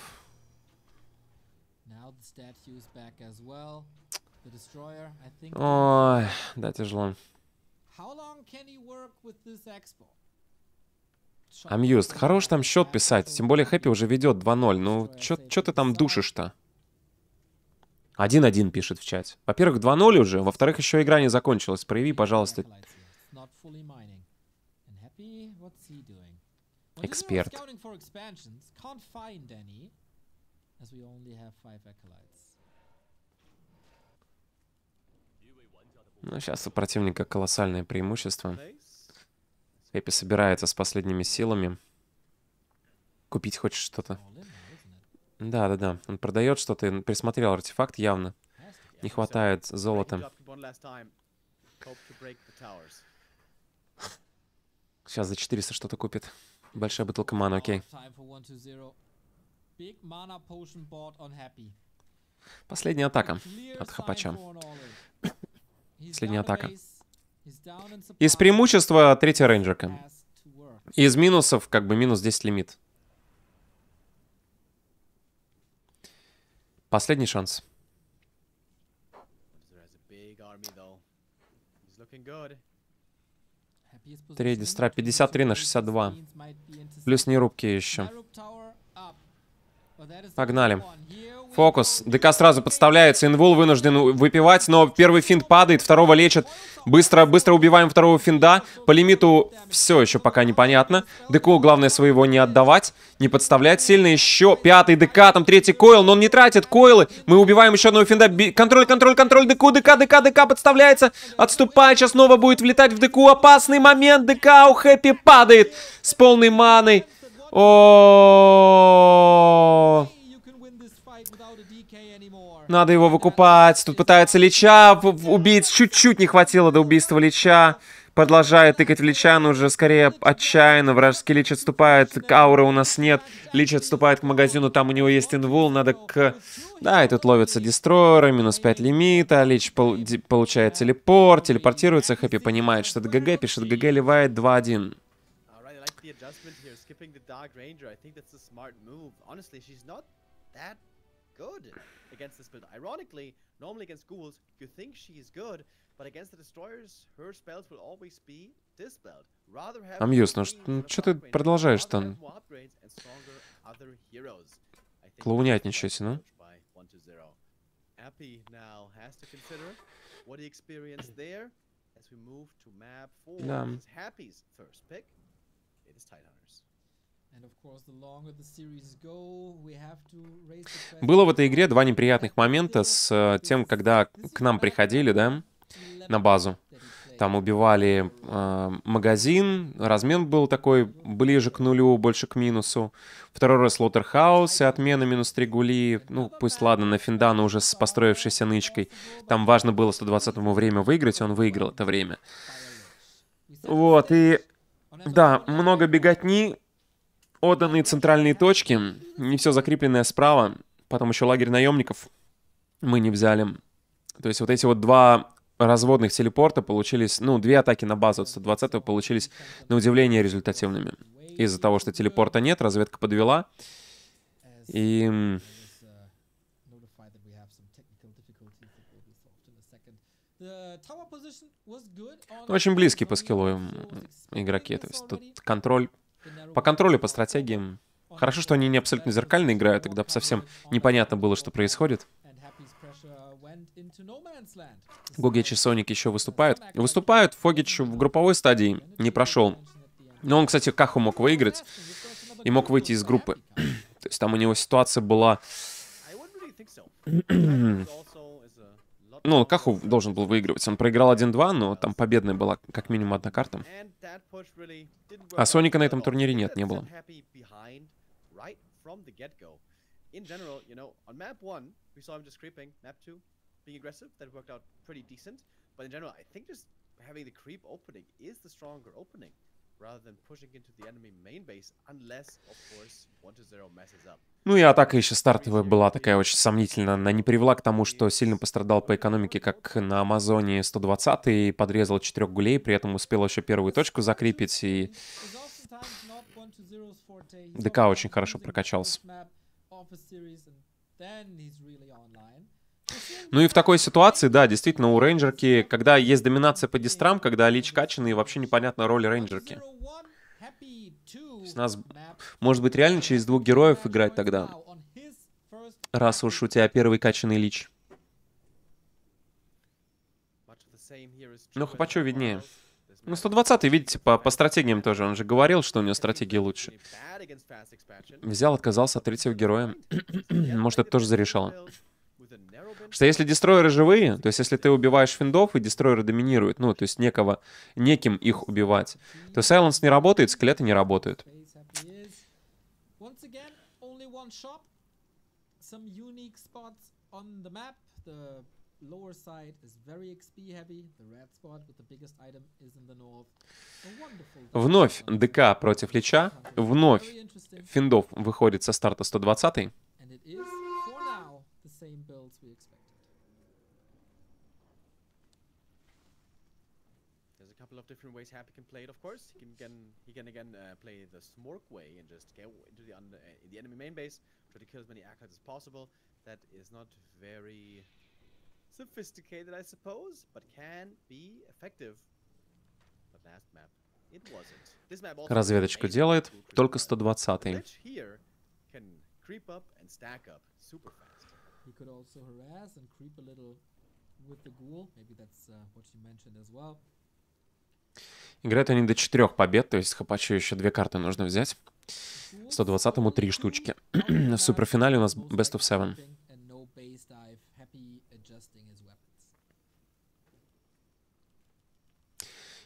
Ой, да, тяжело. Амьюст, хорош там счет писать, тем более Хэппи уже ведет 2-0. Ну, что, чё ты там душишь-то? 1-1 пишет в чате. Во-первых, 2-0 уже, во-вторых, еще игра не закончилась. Прояви, пожалуйста эксперт. Ну, сейчас у противника колоссальное преимущество. Эпи собирается с последними силами. Купить хочет что-то. Да-да-да, он продает что-то, присмотрел артефакт явно. Не хватает золота. Сейчас за 400 что-то купит. Большая бутылка мана, окей. Последняя атака от Хапача. Последняя атака. Из преимущества третья рейнджерка. Из минусов, как бы, минус 10 лимит. Последний шанс. Три дистра. 53 на 62. Плюс нерубки еще. Погнали. Фокус. ДК сразу подставляется. Инвул вынужден выпивать, но первый финт падает, второго лечат. Быстро, быстро убиваем второго финда. По лимиту все еще пока непонятно. ДК главное своего не отдавать, не подставлять сильно. Еще пятый ДК, там третий койл, но он не тратит койлы. Мы убиваем еще одного финда. Би контроль, контроль, контроль, ДК, ДК, ДК, ДК подставляется. Отступает, сейчас снова будет влетать в ДК. Опасный момент, ДК у Хэппи падает с полной маной. О, -о, -о, -о, -о, -о, -о, -о, -о, -о надо его выкупать. Тут пытается Лича убить. Чуть-чуть не хватило до убийства Лича. Продолжает тыкать в Лича, но уже скорее отчаянно. Вражеский Лич отступает. Ауры у нас нет. Лич отступает к магазину. Там у него есть инвул. Надо к... Да, и тут ловятся дестройеры. Минус 5 лимита. Лич пол... получает телепорт. Телепортируется. Хэппи понимает, что это ГГ. Пишет ГГ, ливает 2-1. good. against this build. Ironically, normally against ghouls, you think she is good, but against the destroyers, her spells will always be dispelled. Rather have Амьюз, ну mm, что ты продолжаешь там? Клоунятничать, ну? Happy now has to consider what he experienced there as we move to map 4. Yeah. Happy's first pick. It is Tidehunters. Было в этой игре два неприятных момента с э, тем, когда к нам приходили, да, на базу. Там убивали э, магазин, размен был такой ближе к нулю, больше к минусу. Второй раз Лотерхаус и отмена минус 3 гули. Ну, пусть ладно, на Финдана уже с построившейся нычкой. Там важно было 120-му время выиграть, он выиграл это время. Вот, и да, много беготни, отданы центральные точки, не все закрепленное справа, потом еще лагерь наемников мы не взяли. То есть вот эти вот два разводных телепорта получились, ну, две атаки на базу от 120 получились на удивление результативными. Из-за того, что телепорта нет, разведка подвела. И... Э, Очень близкие по скиллу игроки. То есть тут контроль по контролю, по стратегиям. Хорошо, что они не абсолютно зеркально играют, тогда совсем непонятно было, что происходит. Гогич и Соник еще выступают. Выступают, Фогич в групповой стадии не прошел. Но он, кстати, Каху мог выиграть и мог выйти из группы. То есть там у него ситуация была Ну, Каху должен был выигрывать. Он проиграл 1-2, но там победная была как минимум одна карта. А Соника на этом турнире нет, не было. In general, you know, on map one, we saw him just creeping. Map two, being aggressive, that worked out pretty decent. But in general, I think just having the creep opening is the stronger opening, rather than pushing into the enemy main base, unless, of course, 1-0 messes up. Ну и атака еще стартовая была такая очень сомнительная. Она не привела к тому, что сильно пострадал по экономике, как на Амазоне 120 и подрезал четырех гулей, при этом успел еще первую точку закрепить, и ДК очень хорошо прокачался. Ну и в такой ситуации, да, действительно, у рейнджерки, когда есть доминация по дистрам, когда лич качан, и вообще непонятна роль рейнджерки есть нас, может быть, реально через двух героев играть тогда, раз уж у тебя первый качанный лич. Ну, Хапачо виднее. Ну, 120 видите, по, по стратегиям тоже. Он же говорил, что у него стратегии лучше. Взял, отказался от третьего героя. Может, это тоже зарешало. Что если дестройеры живые, то есть если ты убиваешь финдов, и дестройеры доминируют, ну, то есть некого, неким их убивать, то сайленс не работает, скелеты не работают. Crown Shop. Some unique spots on the map. The lower side is very XP heavy. The red spot with the biggest item is in the north. Вновь ДК против Лича. Вновь Финдов выходит со старта 120. And it is for now the same builds we expect. couple of different ways Happy can play it. Of course, he can again, he can again uh, play the Smork way and just go into the under, uh, the enemy main base, try to kill as many acolytes as possible. That is not very sophisticated, I suppose, but can be effective. But last map, it wasn't. This map also Разведочку делает только 120 can creep up and stack up super fast. He could also harass and creep a little with the ghoul. Maybe that's uh, what you mentioned as well. Играют они до четырех побед, то есть Хапачу еще две карты нужно взять. 120-му три штучки. В суперфинале у нас Best of Seven.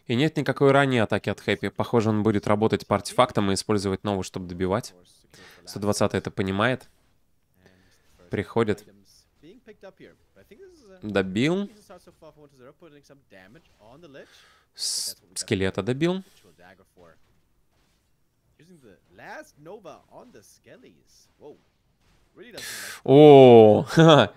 И нет никакой ранней атаки от Хэппи. Похоже, он будет работать по артефактам и использовать новую, чтобы добивать. 120 это понимает. Приходит. Добил скелета добил. О,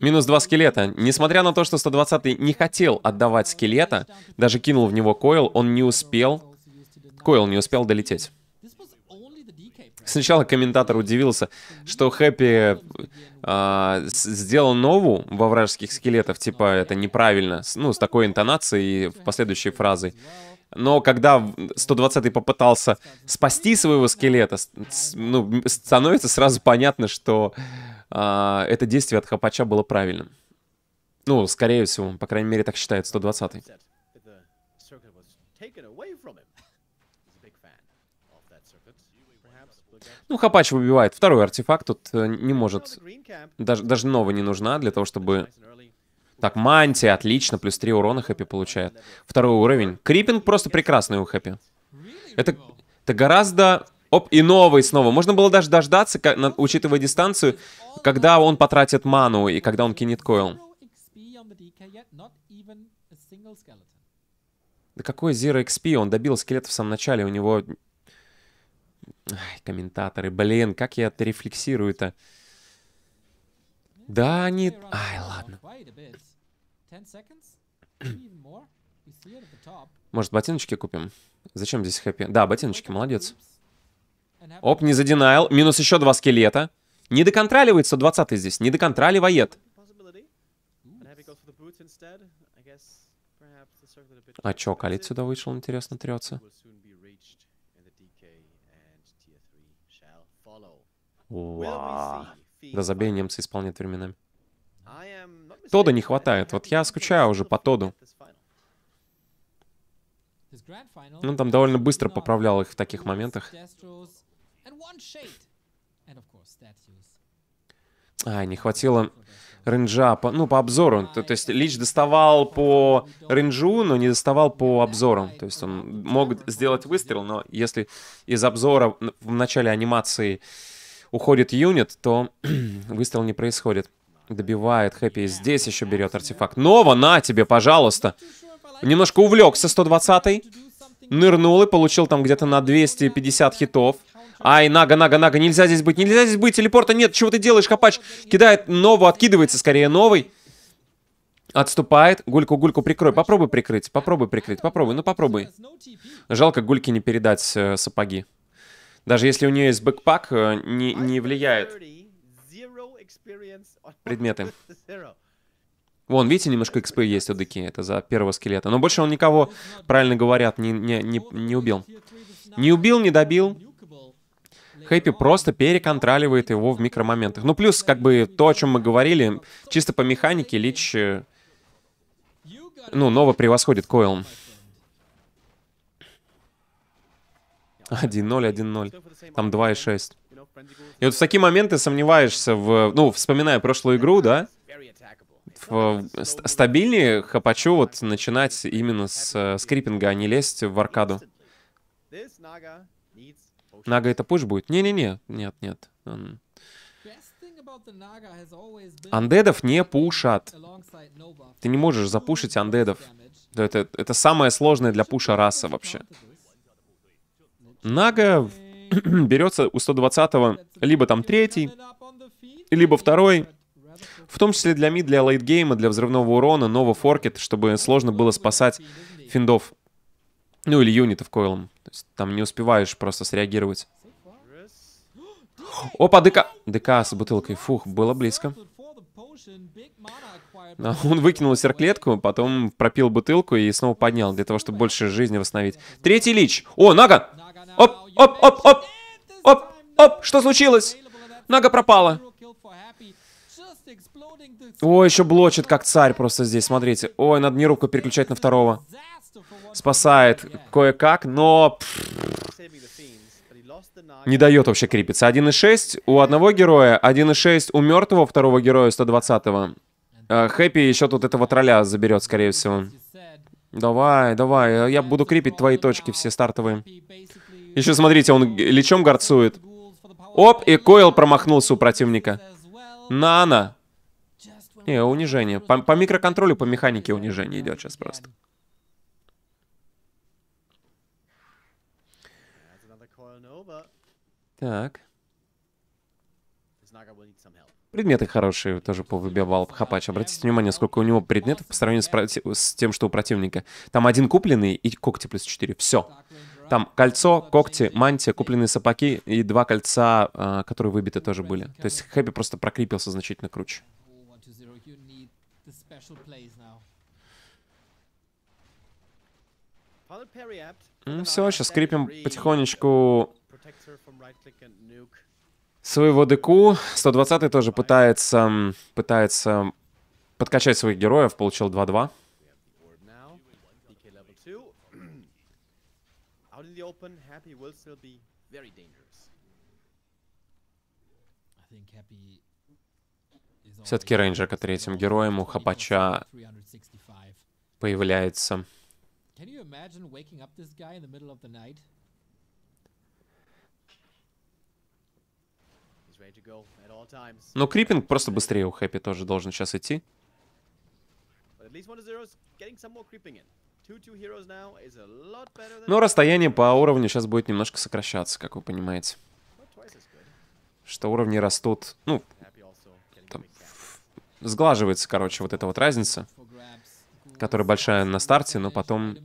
Минус два скелета. Несмотря на то, что 120 не хотел отдавать скелета, даже кинул в него койл, он не успел... Койл не успел долететь. Сначала комментатор удивился, что Хэппи э, сделал нову во вражеских скелетов, типа это неправильно, ну, с такой интонацией и последующей фразой. Но когда 120-й попытался спасти своего скелета, с, ну, становится сразу понятно, что э, это действие от Хапача было правильным. Ну, скорее всего, по крайней мере, так считает 120-й. Ну, Хапач выбивает второй артефакт, тут э, не может... Даже, даже Нова не нужна для того, чтобы... Так, Мантия, отлично, плюс 3 урона Хэппи получает. Второй уровень. Крипинг просто прекрасный у Хэппи. Это, это гораздо... Оп, и новый снова. Можно было даже дождаться, как, на, учитывая дистанцию, когда он потратит ману и когда он кинет койл. Да какой Zero XP? Он добил скелета в самом начале, у него Ай, комментаторы, блин, как я это рефлексирую-то? Да, они... Ай, ладно. Может, ботиночки купим? Зачем здесь хэппи? Да, ботиночки, молодец. Оп, не задинайл. Минус еще два скелета. Не доконтраливает 120 здесь, не доконтраливает. А чё, калит сюда вышел, интересно, трется? Уа. Да забей, немцы исполняют временами. Тода не хватает. Вот я скучаю уже по Тоду. Он ну, там довольно быстро поправлял их в таких моментах. А, не хватило ренджа, по, ну, по обзору. То, то есть Лич доставал по ренджу, но не доставал по обзору. То есть он мог сделать выстрел, но если из обзора в начале анимации уходит юнит, то выстрел не происходит. Добивает Хэппи. Здесь еще берет артефакт. Нова, на тебе, пожалуйста. Немножко увлекся 120-й. Нырнул и получил там где-то на 250 хитов. Ай, Нага, Нага, Нага, нельзя здесь быть, нельзя здесь быть, телепорта нет, чего ты делаешь, Хапач? Кидает Нову, откидывается скорее Новый. Отступает. Гульку, Гульку, прикрой. Попробуй прикрыть, попробуй прикрыть, попробуй, ну попробуй. Жалко Гульке не передать э, сапоги. Даже если у нее есть бэкпак, э, не, не влияет предметы. Вон, видите, немножко XP есть у Деки, это за первого скелета. Но больше он никого, правильно говорят, не, не, не, не убил. Не убил, не добил. Хэппи просто переконтроливает его в микромоментах. Ну, плюс, как бы, то, о чем мы говорили, чисто по механике Лич, э, ну, Нова превосходит Койл. 1-0, 1-0. Там 2-6. И вот в такие моменты сомневаешься в... Ну, вспоминая прошлую игру, да? В, стабильнее Хапачу вот начинать именно с э, скриппинга, а не лезть в аркаду. Нага это пуш будет? Не-не-не, нет-нет. Андедов не пушат. Ты не можешь запушить андедов. Это, это самое сложное для пуша раса вообще. Нага берется у 120-го либо там третий, либо второй, в том числе для мид, для лейтгейма, для взрывного урона, нового форкет, чтобы сложно было спасать финдов. Ну или юнитов койлом. То есть там не успеваешь просто среагировать. Опа, ДК! ДК с бутылкой. Фух, было близко. А он выкинул серклетку, потом пропил бутылку и снова поднял, для того, чтобы больше жизни восстановить. Третий лич! О, Нага! Оп, оп, оп! Оп, оп! Что случилось? Нага пропала. Ой, еще блочит, как царь просто здесь, смотрите. Ой, надо мне руку переключать на второго. Спасает кое-как, но... Не дает вообще крепиться. 1.6 у одного героя, 1.6 у мертвого второго героя 120-го. Э, Хэппи еще тут этого тролля заберет, скорее всего. Давай, давай, э, я буду крепить твои точки все стартовые. Еще смотрите, он лечом горцует. Оп, и Койл промахнулся у противника. Нана. на Не, унижение. По, по микроконтролю, по механике унижение идет сейчас просто. Так. Предметы хорошие тоже повыбивал Хапач. Обратите внимание, сколько у него предметов по сравнению с, с тем, что у противника. Там один купленный и когти плюс 4. Все. Там кольцо, когти, мантия, купленные сапоги и два кольца, а, которые выбиты тоже были. То есть Хэппи просто прокрепился значительно круче. Ну, ну все, сейчас скрипим потихонечку своего деку. 120-й тоже пытается, пытается подкачать своих героев, получил 2-2. open, Happy will still be very dangerous. Все-таки Рейнджер, Рейнджерка третьим героем у Хапача появляется. Но Криппинг просто быстрее у Хэппи тоже должен сейчас идти. Но расстояние по уровню сейчас будет немножко сокращаться, как вы понимаете. Что уровни растут, ну, там, сглаживается, короче, вот эта вот разница, которая большая на старте, но потом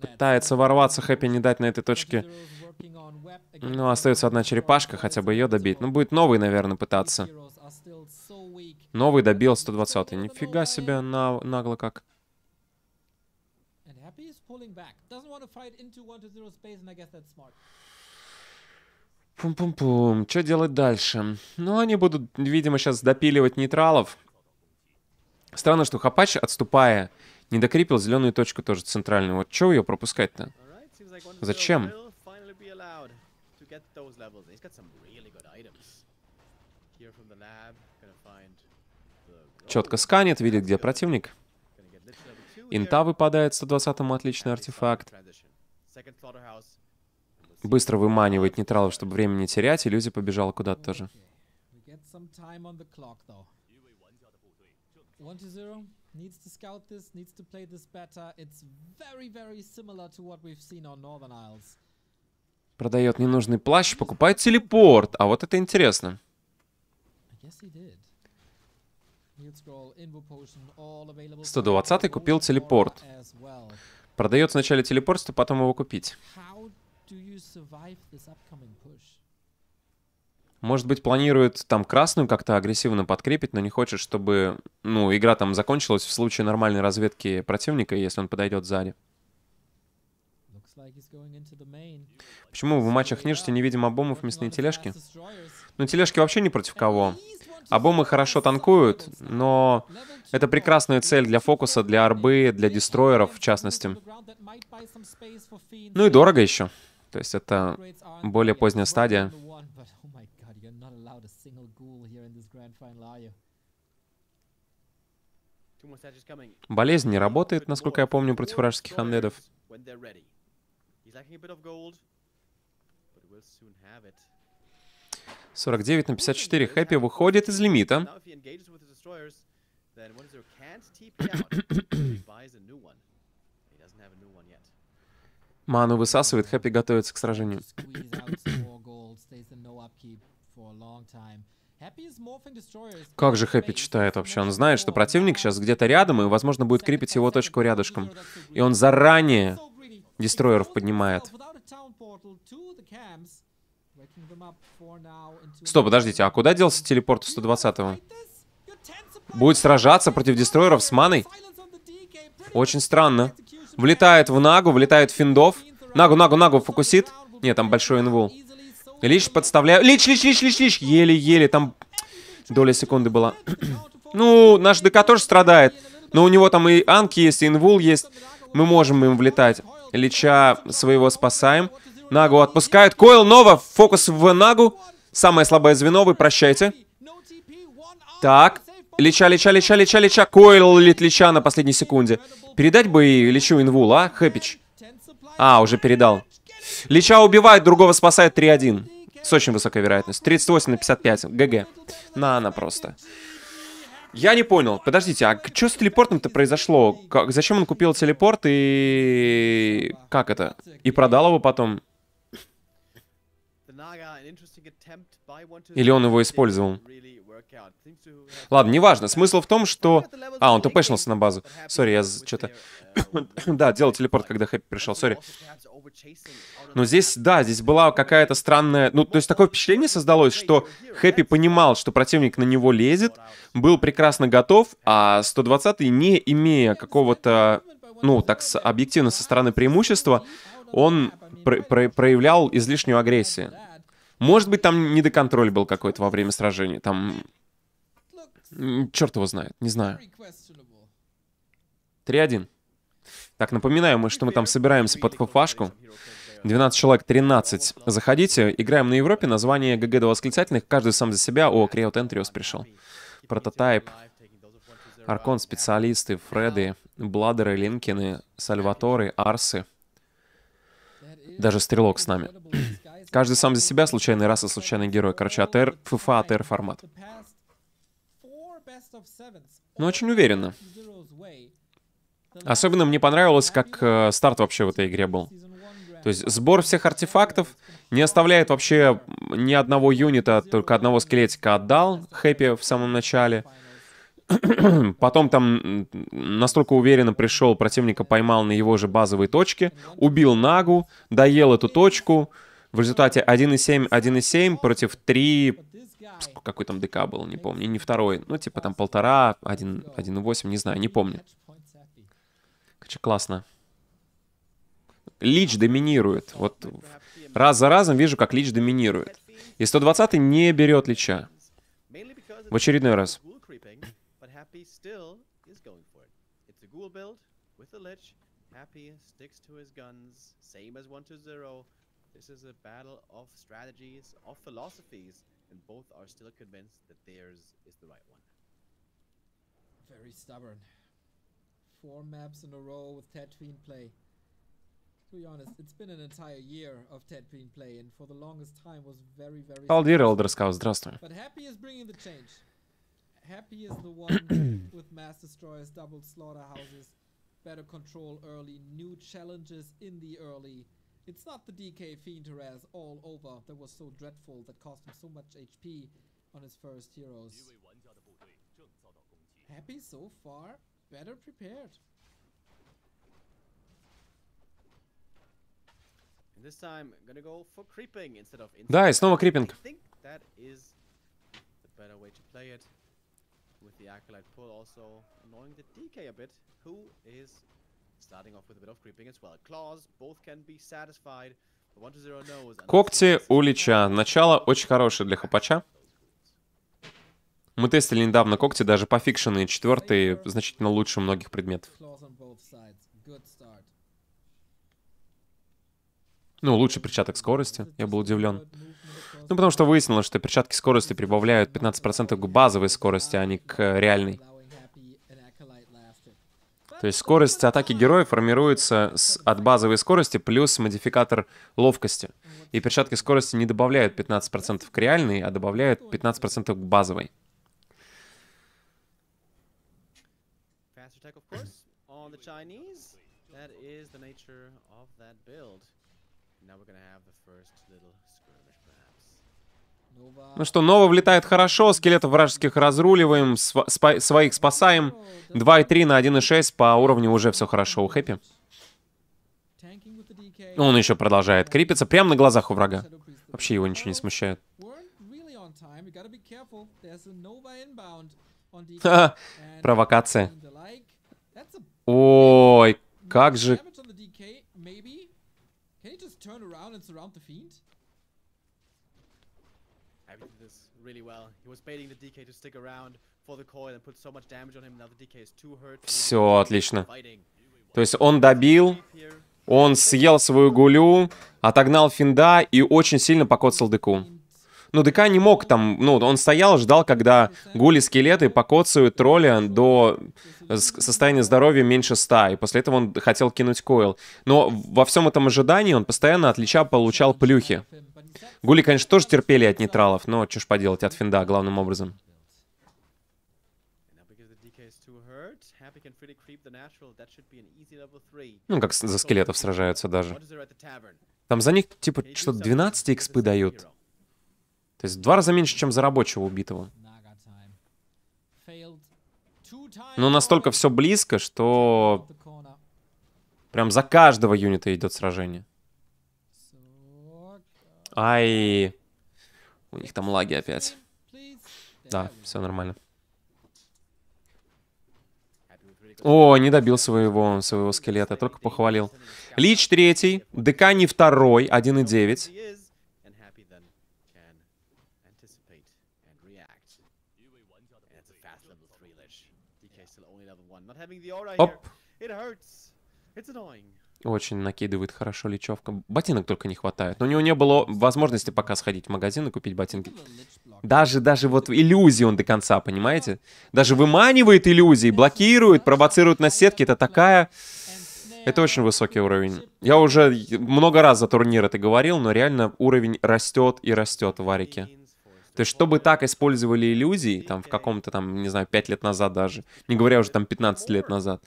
пытается ворваться, Хэппи не дать на этой точке. Ну, остается одна черепашка, хотя бы ее добить. Ну, будет новый, наверное, пытаться. Новый добил 120. Нифига себе, на, нагло как. Пум-пум-пум. Что делать дальше? Ну, они будут, видимо, сейчас допиливать нейтралов. Странно, что Хапач, отступая, не докрепил зеленую точку тоже центральную. Вот что ее пропускать-то? Зачем? Here from the lab, четко сканит, видит, где противник. Инта выпадает, 120-му отличный артефакт. Быстро выманивает нейтралов, чтобы время не терять, Иллюзия побежала куда-то тоже. Продает ненужный плащ, покупает телепорт. А вот это интересно. 120 купил телепорт. Продает сначала телепорт, чтобы потом его купить. Может быть, планирует там красную как-то агрессивно подкрепить, но не хочет, чтобы, ну, игра там закончилась в случае нормальной разведки противника, если он подойдет сзади. Почему в матчах нежити не видим обомов мясные тележки? Ну, тележки вообще не против кого. Обомы хорошо танкуют, но это прекрасная цель для фокуса, для арбы, для дестроеров, в частности. Ну и дорого еще. То есть это более поздняя стадия. Болезнь не работает, насколько я помню, против вражеских андедов. 49 на 54. Хэппи выходит из лимита. Ману высасывает, Хэппи готовится к сражению. Как же Хэппи читает вообще? Он знает, что противник сейчас где-то рядом, и, возможно, будет крепить его точку рядышком. И он заранее дестройеров поднимает. Стоп, подождите, а куда делся телепорт 120-го? Будет сражаться против дестройеров с маной? Очень странно. Влетает в Нагу, влетает в Финдов. Нагу, Нагу, Нагу фокусит. Нет, там большой инвул. Лич подставляю. Лич, Лич, Лич, Лич, Лич. Еле-еле. Там доля секунды была. ну, наш ДК тоже страдает. Но у него там и Анки есть, и инвул есть. Мы можем им влетать. Лича своего спасаем. Нагу отпускают. Койл Нова, фокус в Нагу. Самое слабое звено, вы прощайте. Так. Лича, Лича, Лича, Лича, Лича. Койл лит Лича на последней секунде. Передать бы и Личу Инвул, а? Хэпич. А, уже передал. Лича убивает, другого спасает 3-1. С очень высокой вероятностью. 38 на 55. ГГ. На, она просто. Я не понял. Подождите, а что с телепортом-то произошло? Как, зачем он купил телепорт и... Как это? И продал его потом? Или он его использовал? Ладно, неважно. Смысл в том, что... А, он тпшнулся на базу. Сори, я что-то... да, делал телепорт, когда Хэппи пришел, сори. Но здесь, да, здесь была какая-то странная... Ну, то есть такое впечатление создалось, что Хэппи понимал, что противник на него лезет, был прекрасно готов, а 120-й, не имея какого-то, ну, так объективно со стороны преимущества, он про про проявлял излишнюю агрессию. Может быть, там не до недоконтроль был какой-то во время сражения. Там... Черт его знает, не знаю. 3-1. Так, напоминаю, мы, что мы там собираемся под фафашку. 12 человек, 13. Заходите, играем на Европе, название ГГ до восклицательных, каждый сам за себя. О, Креот Энтриос пришел. Прототайп, Аркон, специалисты, Фреды, Бладеры, Линкины, Сальваторы, Арсы. Даже Стрелок с нами. Каждый сам за себя, случайный раз и случайный герой. Короче, АТР, ФФА, АТР формат. Но ну, очень уверенно. Особенно мне понравилось, как э, старт вообще в этой игре был. То есть сбор всех артефактов не оставляет вообще ни одного юнита, только одного скелетика отдал Хэппи в самом начале. Потом там настолько уверенно пришел, противника поймал на его же базовой точке, убил Нагу, доел эту точку, в результате 1,7, 1,7 против 3... Какой там ДК был, не помню. Не второй. Ну, типа там полтора, 1,8, не знаю, не помню. Короче, классно. Лич доминирует. Вот раз за разом вижу, как Лич доминирует. И 120 не берет Лича. В очередной раз. Happy sticks to his guns, same as 1 to 0. This is a battle of strategies, of philosophies, and both are still convinced that theirs is the right one. Very stubborn. Four maps in a row with Tatooine play. To be honest, it's been an entire year of Tatooine play, and for the longest time was very, very... Алдир, Elder But Happy is bringing the change. Happy is the one with mass destroyers, double slaughterhouses, better control early, new challenges in the early, it's not the DK Fienderaz all over that was so dreadful that cost him so much HP on his first heroes. Happy so far, better prepared. And this time I'm gonna go for creeping instead of Da, it's no more creeping. I think that is the better way to play it. With the acolyte pull also annoying the DK a bit, who is Когти у Лича. Начало очень хорошее для Хапача. Мы тестили недавно когти, даже пофикшенные четвертые, значительно лучше многих предметов. Ну, лучше перчаток скорости, я был удивлен. Ну, потому что выяснилось, что перчатки скорости прибавляют 15% к базовой скорости, а не к э, реальной. То есть скорость атаки героя формируется с, от базовой скорости плюс модификатор ловкости. И перчатки скорости не добавляют 15% к реальной, а добавляют 15% к базовой. That is the nature of that build. Now we're going have the first little ну что, Нова влетает хорошо, скелетов вражеских разруливаем, св спа своих спасаем. 2,3 на 1,6, по уровню уже все хорошо у Хэппи. Он еще продолжает крепиться прямо на глазах у врага. Вообще его ничего не смущает. провокация. Ой, как же... really well. He was baiting the DK to stick around for the coil and put so much damage on him. Now the DK is too hurt. Все, отлично. То есть он добил, он съел свою гулю, отогнал Финда и очень сильно покоцал Деку. Ну ДК не мог там, ну, он стоял, ждал, когда гули-скелеты покоцают тролля до э, состояния здоровья меньше 100, и после этого он хотел кинуть койл. Но во всем этом ожидании он постоянно от Лича получал плюхи. Гули, конечно, тоже терпели от нейтралов, но что ж поделать, от финда главным образом. Ну, как за скелетов сражаются даже. Там за них, типа, что-то 12 экспы дают. То есть в два раза меньше, чем за рабочего убитого. Но настолько все близко, что прям за каждого юнита идет сражение. Ай, у них там лаги опять. Да, все нормально. О, не добил своего, своего скелета, только похвалил. Лич третий, ДК не второй, 1,9. Оп. Очень накидывает хорошо лечевка. Ботинок только не хватает. Но у него не было возможности пока сходить в магазин и купить ботинки. Даже, даже вот иллюзии он до конца, понимаете? Даже выманивает иллюзии, блокирует, провоцирует на сетки. Это такая... Это очень высокий уровень. Я уже много раз за турнир это говорил, но реально уровень растет и растет в Арике. То есть, чтобы так использовали иллюзии, там, в каком-то, там, не знаю, 5 лет назад даже, не говоря уже, там, 15 лет назад,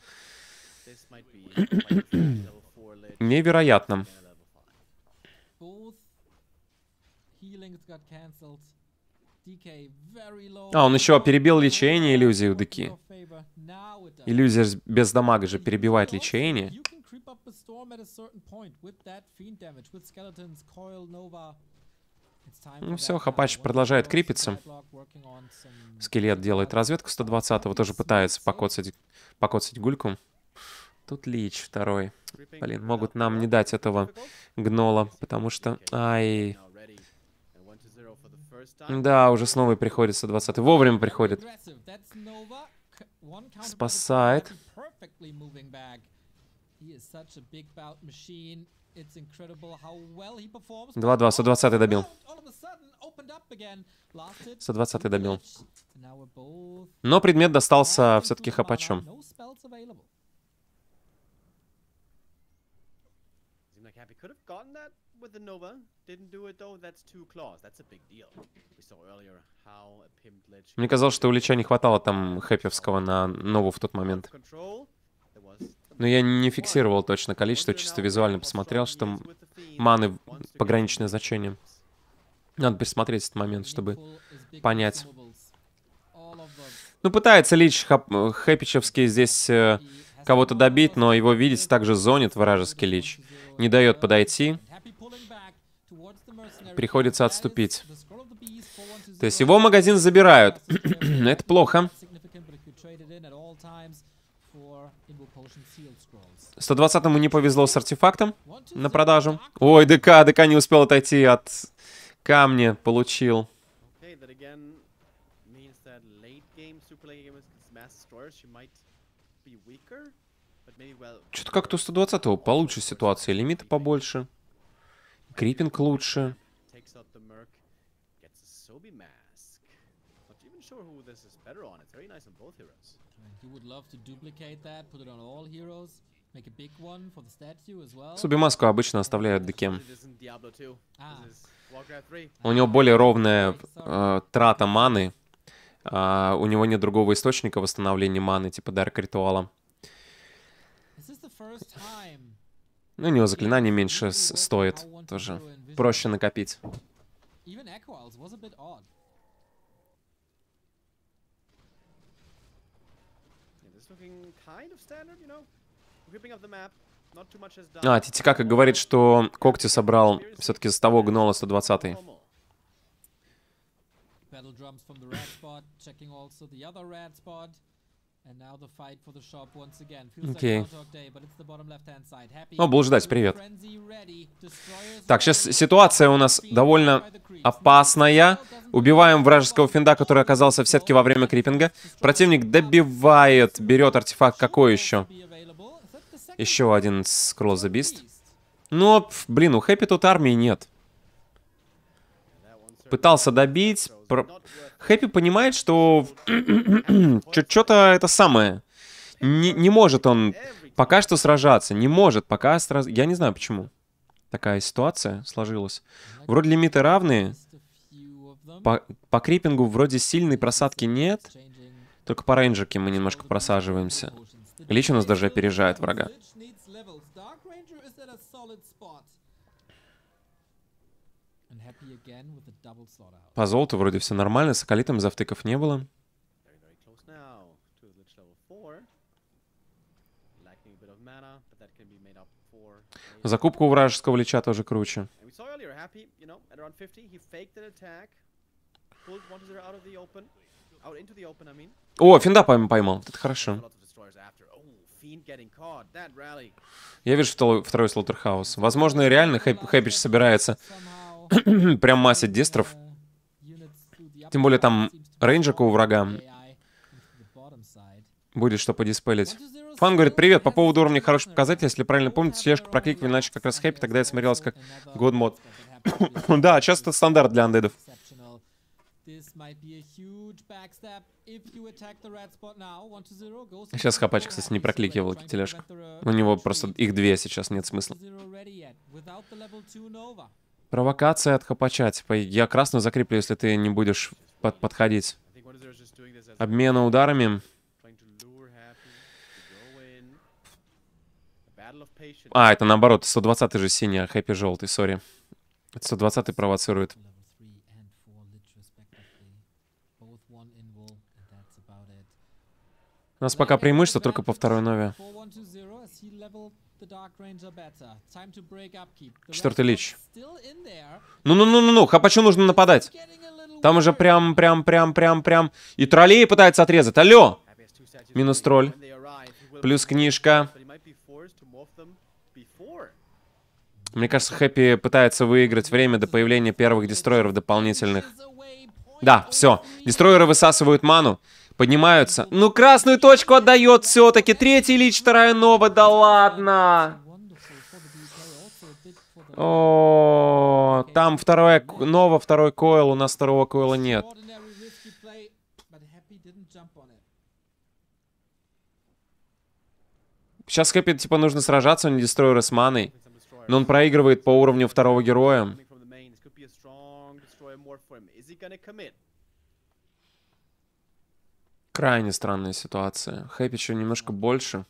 невероятно. А, он еще перебил лечение иллюзии у Деки. Иллюзия без дамага же перебивает лечение. Ну все, Хапач продолжает крепиться. Скелет делает разведку 120-го, тоже пытается покоцать, покоцать гульку. Тут Лич второй. Блин, могут нам не дать этого гнола, потому что... Ай... Да, уже снова и приходится 20 -й. Вовремя приходит. Спасает. 2-2, 120 добил. 120 добил. Но предмет достался все-таки хапачом. Мне казалось, что у Лича не хватало там хэппевского на Нову в тот момент. Но я не фиксировал точно количество, чисто визуально посмотрел, что маны пограничное значение. Надо пересмотреть этот момент, чтобы понять. Ну, пытается Лич э, Хэпичевский здесь э, кого-то добить, но его, видеть также зонит вражеский Лич. Не дает подойти. Приходится отступить. То есть его магазин забирают. Это плохо. 120-му не повезло с артефактом на продажу. Ой, ДК, ДК не успел отойти от камня, получил. Что-то как-то у 120-го получше ситуация, лимиты побольше, крипинг лучше. Субимаску обычно оставляют декем. Ah. У него более ah, ровная э, трата маны. Э, у него нет другого источника восстановления маны, типа дарк ритуала. Ну, у него заклинание меньше стоит тоже. Проще накопить. А, Титикака говорит, что когти собрал все-таки с того гнола 120 -й. Окей. Ну, был ждать, привет. Так, сейчас ситуация у нас довольно опасная. Убиваем вражеского финда, который оказался в сетке во время крипинга. Противник добивает, берет артефакт какой еще? Еще один Scroll the Beast. Но, ну, блин, у Хэппи тут армии нет пытался добить. Про... Хэппи понимает, что что-то это самое. Не, не может он пока что сражаться, не может пока сразу. Я не знаю почему. Такая ситуация сложилась. Вроде лимиты равные. По, по крипингу вроде сильной просадки нет. Только по рейнджерке мы немножко просаживаемся. Лич у нас даже опережает врага. По золоту вроде все нормально, с Акалитом завтыков не было. Закупка у вражеского лича тоже круче. О, Финда пойм поймал. Это хорошо. Oh, Я вижу второй, второй Слотерхаус. Возможно, реально Хэп, собирается прям масса дестров. Тем более там рейнджика у врага. Будет что подиспелить. Фан говорит, привет, по поводу уровня хороший показатель, если правильно помните, слежка про иначе как раз хэппи, тогда я смотрелась как год мод. да, сейчас это стандарт для андедов. Сейчас Хапач, кстати, не прокликивал тележку. У него просто их две сейчас, нет смысла. Провокация от хапача. Типа, я красную закреплю, если ты не будешь под подходить. Обмена ударами. А, это наоборот, 120 же синий, а хэппи желтый, сори. 120 провоцирует. У нас пока преимущество только по второй нове. Четвертый лич. Ну-ну-ну-ну-ну, Хапачу нужно нападать. Там уже прям, прям, прям, прям, прям. И троллей пытается отрезать. Алло! Минус тролль. Плюс книжка. Мне кажется, Хэппи пытается выиграть время до появления первых дестроеров дополнительных. Да, все. Дестроеры высасывают ману. Поднимаются. Ну, красную точку отдает все-таки. Третий лич, вторая нова. Да ладно. О, там вторая нова, второй койл. У нас второго койла нет. Сейчас Хэппи, типа, нужно сражаться, он дестройер с маной. Но он проигрывает по уровню второго героя. Крайне странная ситуация. Хэппи еще немножко больше.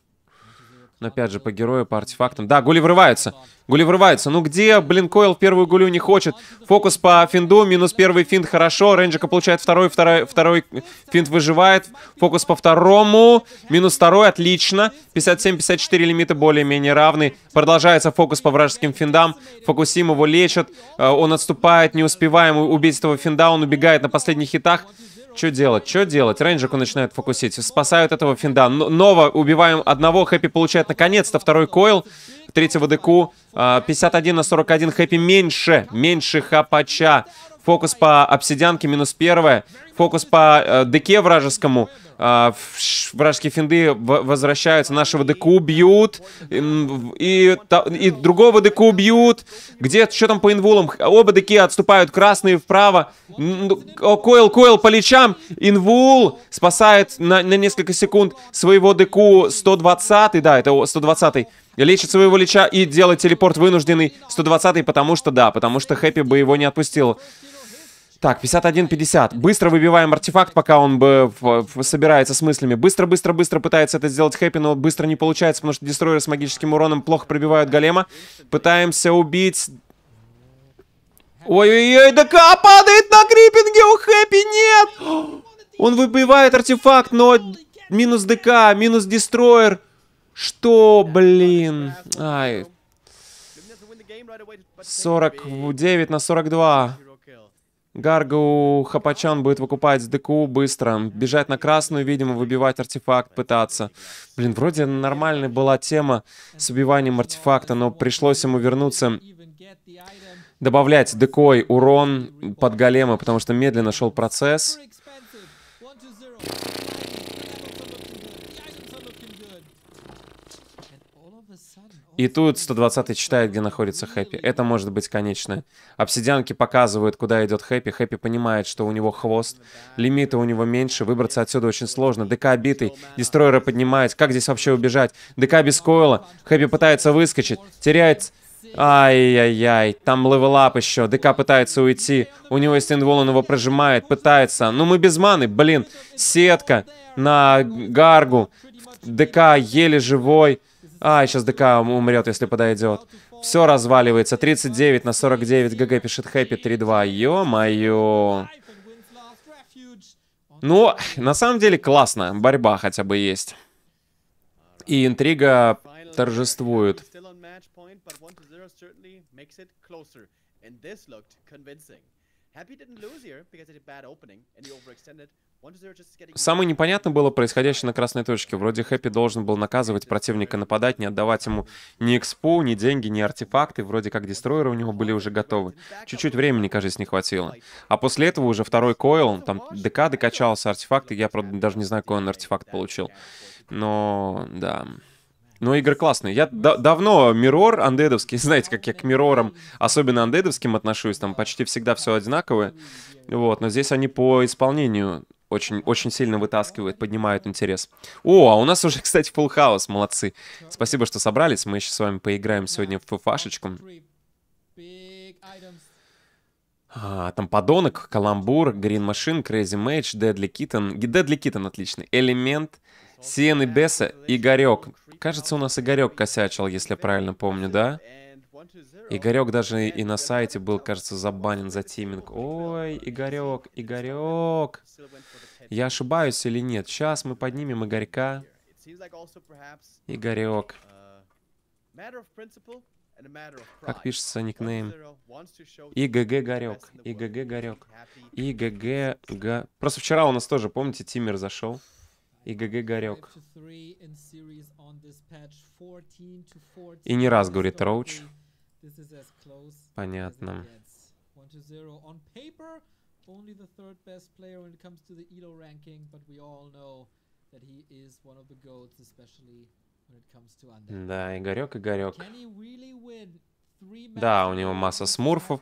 Но опять же, по герою, по артефактам. Да, гули врываются. Гули врываются. Ну где? Блин, Койл первую гулю не хочет. Фокус по финду. Минус первый финт. Хорошо. Рейнджика получает второй. Второй, второй финт выживает. Фокус по второму. Минус второй. Отлично. 57-54 лимиты более-менее равны. Продолжается фокус по вражеским финдам. Фокусим его лечат. Э, он отступает. Не успеваем убить этого финда. Он убегает на последних хитах. Что делать? Что делать? Рейнджику начинают фокусить. Спасают этого финда. Нова убиваем одного. Хэппи получает наконец-то второй койл третьего а, деку. 51 на 41. Хэппи меньше. Меньше хапача. Фокус по обсидианке минус первое. Фокус по э, деке вражескому. А, вражеские финды возвращаются. Нашего деку бьют. И, и, другого деку бьют. Где, что там по инвулам? Оба деки отступают. Красные вправо. Койл, койл по лечам. Инвул спасает на, на несколько секунд своего деку 120. Да, это 120. -й лечит своего лича и делает телепорт вынужденный 120-й, потому что да, потому что Хэппи бы его не отпустил. Так, 51-50. Быстро выбиваем артефакт, пока он бы собирается с мыслями. Быстро-быстро-быстро пытается это сделать Хэппи, но быстро не получается, потому что дестройеры с магическим уроном плохо пробивают голема. Пытаемся убить... Ой-ой-ой, да -ка, падает на крипинге у Хэппи, нет! Он выбивает артефакт, но минус ДК, минус дестройер. Что, блин? Ай. 49 на 42. Гаргу Хапачан будет выкупать с ДКУ быстро. Бежать на красную, видимо, выбивать артефакт, пытаться. Блин, вроде нормальная была тема с убиванием артефакта, но пришлось ему вернуться добавлять декой урон под голема, потому что медленно шел процесс. И тут 120-й читает, где находится Хэппи. Это может быть конечное. Обсидианки показывают, куда идет Хэппи. Хэппи понимает, что у него хвост. Лимита у него меньше. Выбраться отсюда очень сложно. ДК битый. Дестройера поднимает. Как здесь вообще убежать? ДК без койла. Хэппи пытается выскочить. Теряет... Ай-яй-яй, там левелап еще, ДК пытается уйти, у него есть инвол, он его прожимает, пытается, ну мы без маны, блин, сетка на гаргу, ДК еле живой, а, сейчас ДК умрет, если подойдет. Все разваливается. 39 на 49. ГГ пишет Хэппи 3-2. Ё-моё. Ну, на самом деле классно. Борьба хотя бы есть. И интрига торжествует. Happy didn't lose here because it had a bad opening and he overextended, Самое непонятное было происходящее на красной точке. Вроде Хэппи должен был наказывать противника нападать, не отдавать ему ни экспу, ни деньги, ни артефакты. Вроде как дестройеры у него были уже готовы. Чуть-чуть времени, кажется, не хватило. А после этого уже второй койл, там ДК докачался, артефакты. Я, правда, даже не знаю, какой он артефакт получил. Но, да... Но игры классные. Я да давно Мирор андедовский, знаете, как я к Мирорам, особенно андедовским отношусь, там почти всегда все одинаковое. Вот, но здесь они по исполнению очень, очень сильно вытаскивает поднимает интерес. О, а у нас уже, кстати, full хаус, молодцы. Спасибо, что собрались. Мы еще с вами поиграем сегодня в фуфашечку. А, там подонок, каламбур, грин машин, крейзи мэйдж, дедли китон. Дедли китон отличный. Элемент, сиены и Беса, Игорек. Кажется, у нас Игорек косячил, если я правильно помню, да? Игорек даже и на сайте был, кажется, забанен за тиминг. Ой, Игорек, Игорек. Я ошибаюсь или нет? Сейчас мы поднимем Игорька. Игорек. Как пишется никнейм? ИГГ Горек. ИГГ Горек. ИГГ... Г... Просто вчера у нас тоже, помните, Тиммер зашел. ИГГ Горек. И не раз говорит Роуч. Понятно. only the third best player when it comes to the Elo ranking, but we all know that he is one of the goats, especially when it comes to undead. Да, Игорек, Игорек. Really да, у него масса смурфов.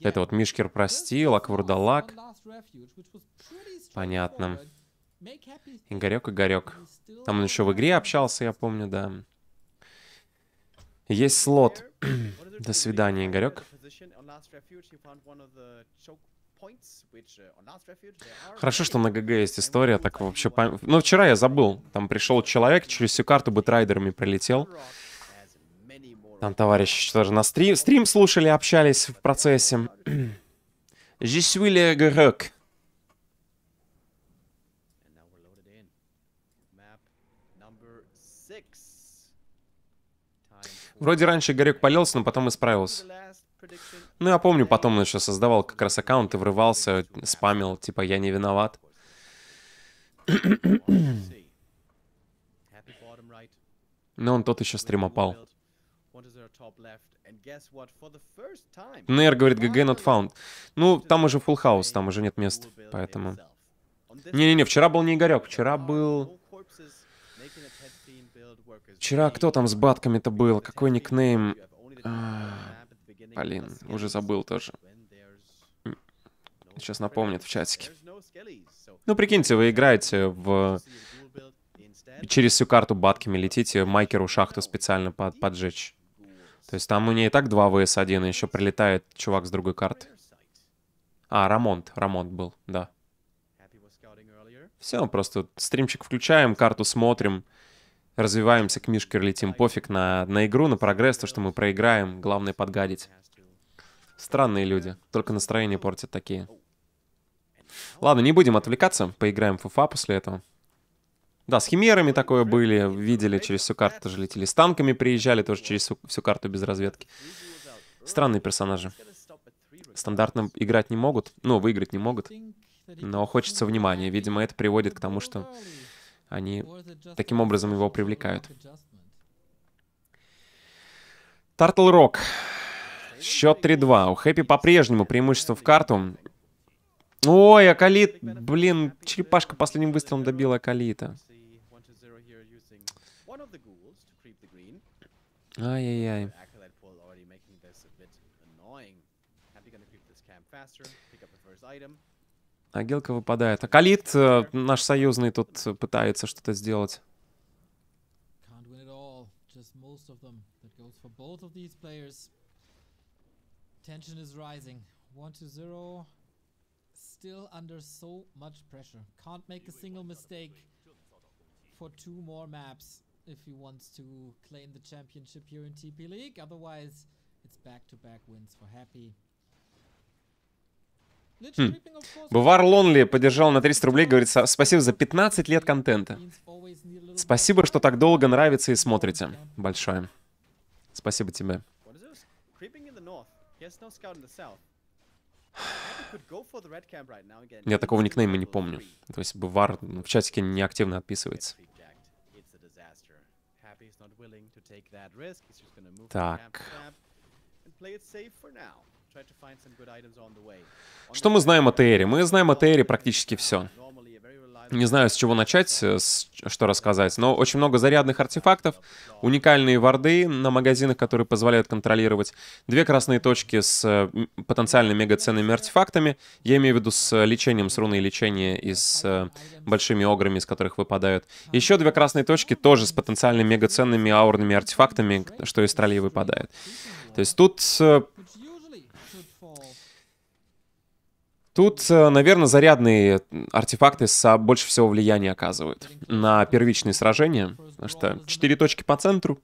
Это вот Мишкер прости, Лаквурдалак. Понятно. Игорек, Игорек. Там он еще в игре общался, я помню, да. Есть слот. До свидания, Игорек. Хорошо, что на ГГ есть история, так вообще... Пом... Ну, вчера я забыл. Там пришел человек, через всю карту бэтрайдерами пролетел. Там товарищи что тоже на стрим, стрим слушали, общались в процессе. Здесь Уилли Грек. Вроде раньше Игорек полился, но потом исправился. Ну, я помню, потом он еще создавал как раз аккаунт и врывался, спамил, типа, я не виноват. но он тот еще стримопал. Нейр говорит, GG not found. Ну, там уже full house, там уже нет мест, поэтому... Не-не-не, вчера был не Игорек, вчера был... Вчера кто там с батками-то был? Какой никнейм? А, блин, уже забыл тоже. Сейчас напомнит в чатике. Ну, прикиньте, вы играете в... Через всю карту батками летите, майкеру шахту специально под, поджечь. То есть там у нее и так 2 ВС-1, и еще прилетает чувак с другой карты. А, Рамонт, Рамонт был, да. Все, просто стримчик включаем, карту смотрим развиваемся к мишке, летим пофиг на, на игру, на прогресс, то, что мы проиграем, главное подгадить. Странные люди, только настроение портят такие. Ладно, не будем отвлекаться, поиграем в ФФА после этого. Да, с химерами такое были, видели, через всю карту тоже летели. С танками приезжали, тоже через всю карту без разведки. Странные персонажи. Стандартно играть не могут, ну, выиграть не могут, но хочется внимания. Видимо, это приводит к тому, что они таким образом его привлекают. Тартл Рок. Счет 3-2. У Хэппи по-прежнему преимущество в карту. Ой, Акалит, блин, черепашка последним выстрелом добила Акалита. Ай-яй-яй. Агилка выпадает. А Калит, наш союзный, тут пытается что-то сделать. Tension is rising. 1 to 0. Still under so much pressure. Can't make a single mistake for two more maps if he wants to claim the championship here in TP League. Otherwise, it's back to back wins for Happy. Хм. Бувар Лонли поддержал на 300 рублей, говорит, спасибо за 15 лет контента. Спасибо, что так долго нравится и смотрите. Большое. Спасибо тебе. Я такого никнейма не помню. То есть Бувар в чатике не активно отписывается. Так. Что мы знаем о Тейре? Мы знаем о Тейре практически все. Не знаю, с чего начать, э, с, что рассказать, но очень много зарядных артефактов, уникальные варды на магазинах, которые позволяют контролировать, две красные точки с э, потенциально мегаценными артефактами, я имею в виду с э, лечением, с руной лечения и с большими ограми, из которых выпадают. Еще две красные точки тоже с потенциально мегаценными аурными артефактами, что из троллей выпадает. То есть тут Тут, э, наверное, зарядные артефакты а, больше всего влияния оказывают на первичные сражения. Потому что четыре точки по центру.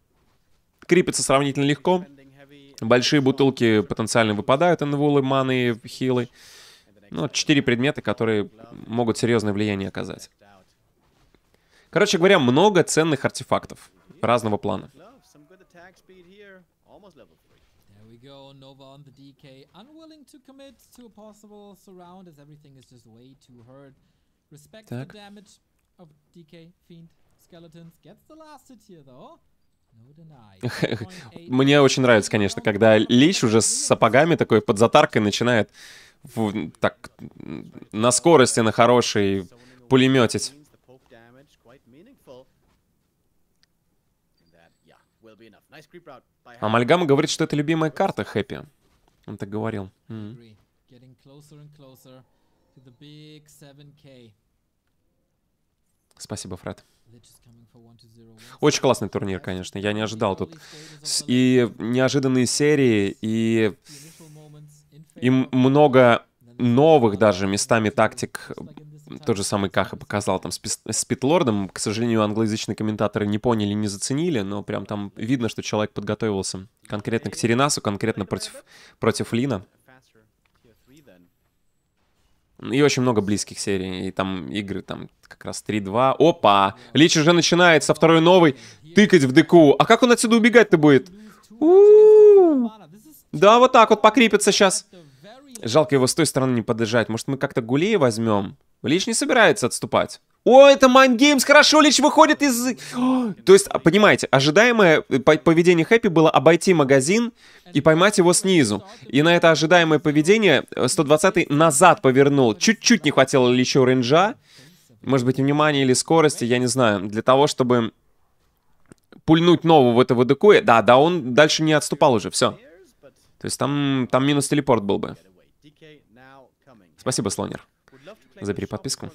Крепится сравнительно легко. Большие бутылки потенциально выпадают, инвулы, маны, хилы. Ну, четыре предмета, которые могут серьезное влияние оказать. Короче говоря, много ценных артефактов разного плана we go. Nova on the DK. Unwilling to commit to a possible surround as everything is just way too hurt. Respect так. the damage of DK, Fiend, Skeletons. Gets the last hit here though. Мне очень нравится, конечно, когда Лич уже с сапогами такой под затаркой начинает в, так на скорости на хорошей пулеметить. Амальгама говорит, что это любимая карта Хэппи. Он так говорил. Спасибо, Фред. Очень классный турнир, конечно. Я не ожидал тут. И неожиданные серии, и, и много новых даже местами тактик тот же самый Каха показал там с, Питлордом. К сожалению, англоязычные комментаторы не поняли, не заценили, но прям там видно, что человек подготовился конкретно к Теренасу, конкретно против, против Лина. И очень много близких серий, и там игры там как раз 3-2. Опа! Лич уже начинает со второй новой тыкать в Деку, А как он отсюда убегать-то будет? У-у-у. Да, вот так вот покрепится сейчас. Жалко его с той стороны не подъезжать. Может, мы как-то Гулея возьмем? Лич не собирается отступать. О, это Mind Games, хорошо, Лич выходит из... то есть, а, понимаете, ожидаемое э, поведение Хэппи было обойти магазин и поймать его снизу. И на это ожидаемое поведение 120-й э, назад повернул. Чуть-чуть не хватило Личу рейнджа, может быть, внимания или скорости, я не знаю, для того, чтобы пульнуть нового в этого декуя. Э, да, да, он дальше не отступал уже, все. То есть там, там минус телепорт был бы. Спасибо, Слонер. Забери подписку.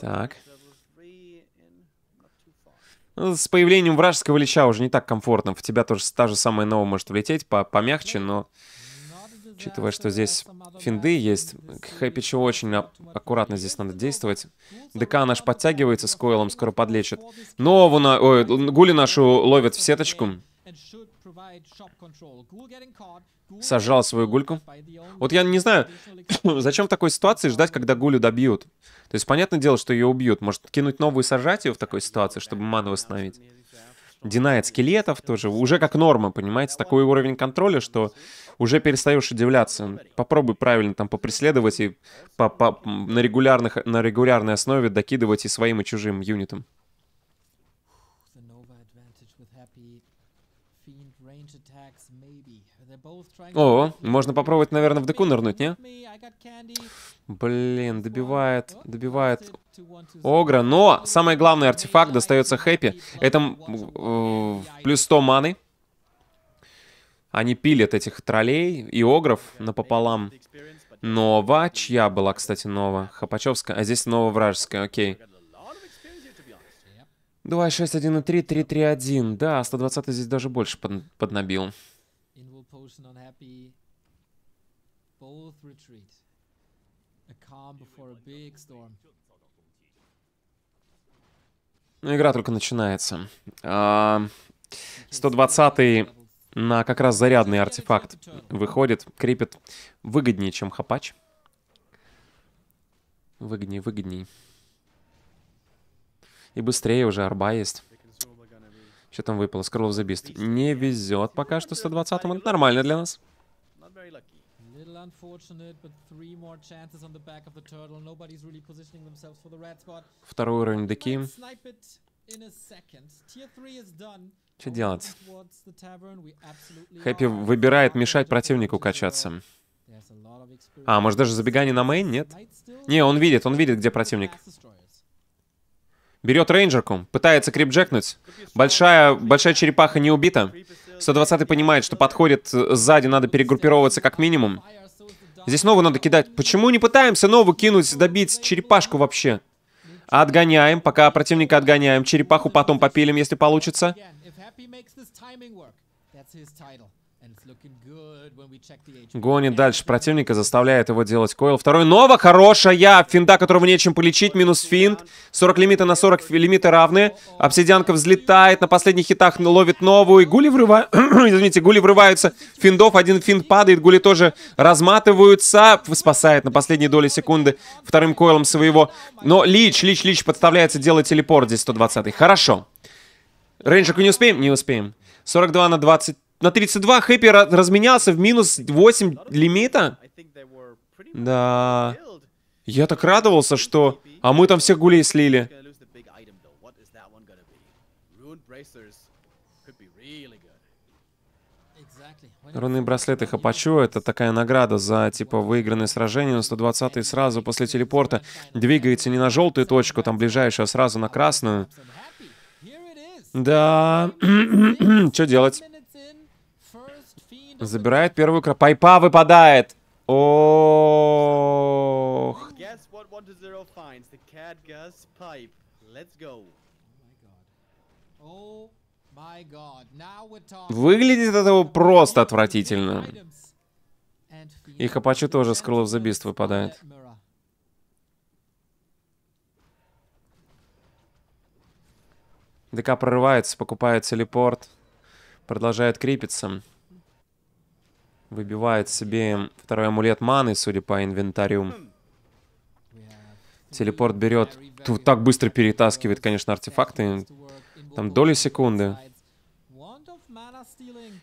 Так. Ну, с появлением вражеского лича уже не так комфортно. В тебя тоже та же самая нова может влететь, по помягче, но... Учитывая, что здесь финды есть, Хэппи Хэпичу очень аккуратно здесь надо действовать. ДК наш подтягивается с Койлом, скоро подлечит. Но на... Ой, Гули нашу ловят в сеточку. Сожрал свою гульку. Вот я не знаю, зачем в такой ситуации ждать, когда гулю добьют. То есть, понятное дело, что ее убьют. Может, кинуть новую и сажать ее в такой ситуации, чтобы ману восстановить. Динает скелетов тоже. Уже как норма, понимаете? Такой уровень контроля, что уже перестаешь удивляться. Попробуй правильно там попреследовать и по -по на, регулярных, на регулярной основе докидывать и своим, и чужим юнитам. О, можно попробовать, наверное, в деку нырнуть, не? Блин, добивает, добивает Огра. Но самый главный артефакт достается Хэппи. Это э, плюс 100 маны. Они пилят этих троллей и огров напополам. Нова, чья была, кстати, Нова? Хапачевская, а здесь Нова вражеская, окей. 2, 6, 1, 3, 3, 3, 1. Да, 120 здесь даже больше под, поднабил. Ocean unhappy. Both retreat. A calm before a big storm. Ну, игра только начинается. 120 а, на как раз зарядный артефакт выходит, крепит выгоднее, чем хапач. Выгоднее, выгоднее. И быстрее уже арба есть. Что там выпало? Скролл за бист. Не везет пока что 120-м. Это нормально для нас. Второй уровень Деки. Что делать? Хэппи выбирает мешать противнику качаться. А, может даже забегание на мейн? Нет? Не, он видит, он видит, где противник. Берет Рейнджерком, пытается крипджекнуть. Большая, большая черепаха не убита. 120 понимает, что подходит э, сзади, надо перегруппироваться как минимум. Здесь новую надо кидать. Почему не пытаемся новую кинуть, добить черепашку вообще? Отгоняем, пока противника отгоняем. Черепаху потом попилим, если получится. Гонит дальше противника, заставляет его делать койл. Второй Нова, хорошая! Финда, которого нечем полечить, минус финт. 40 лимита на 40, лимиты равны. Обсидианка взлетает, на последних хитах ловит новую. И гули врывают, извините, гули врываются. Финдов, один финт падает, гули тоже разматываются. Спасает на последней доли секунды вторым койлом своего. Но Лич, Лич, Лич подставляется, делать телепорт здесь 120 -й. Хорошо. Рейнджерку не успеем? Не успеем. 42 на 20 на 32 Хэппи разменялся в минус 8 лимита. Да. Я так радовался, что... А мы там всех гулей слили. Рунные браслеты Хапачу — это такая награда за, типа, выигранное сражение на 120 и сразу после телепорта двигается не на желтую точку, там ближайшую, а сразу на красную. Да, что делать? Забирает первую кровь. Пайпа выпадает. Ох. Выглядит это просто отвратительно. И Хапачу тоже с Крылов Забист выпадает. ДК прорывается, покупает телепорт. Продолжает крепиться. Выбивает себе второй амулет маны, судя по инвентарю. Телепорт берет... Тут так быстро перетаскивает, конечно, артефакты. Там доли секунды.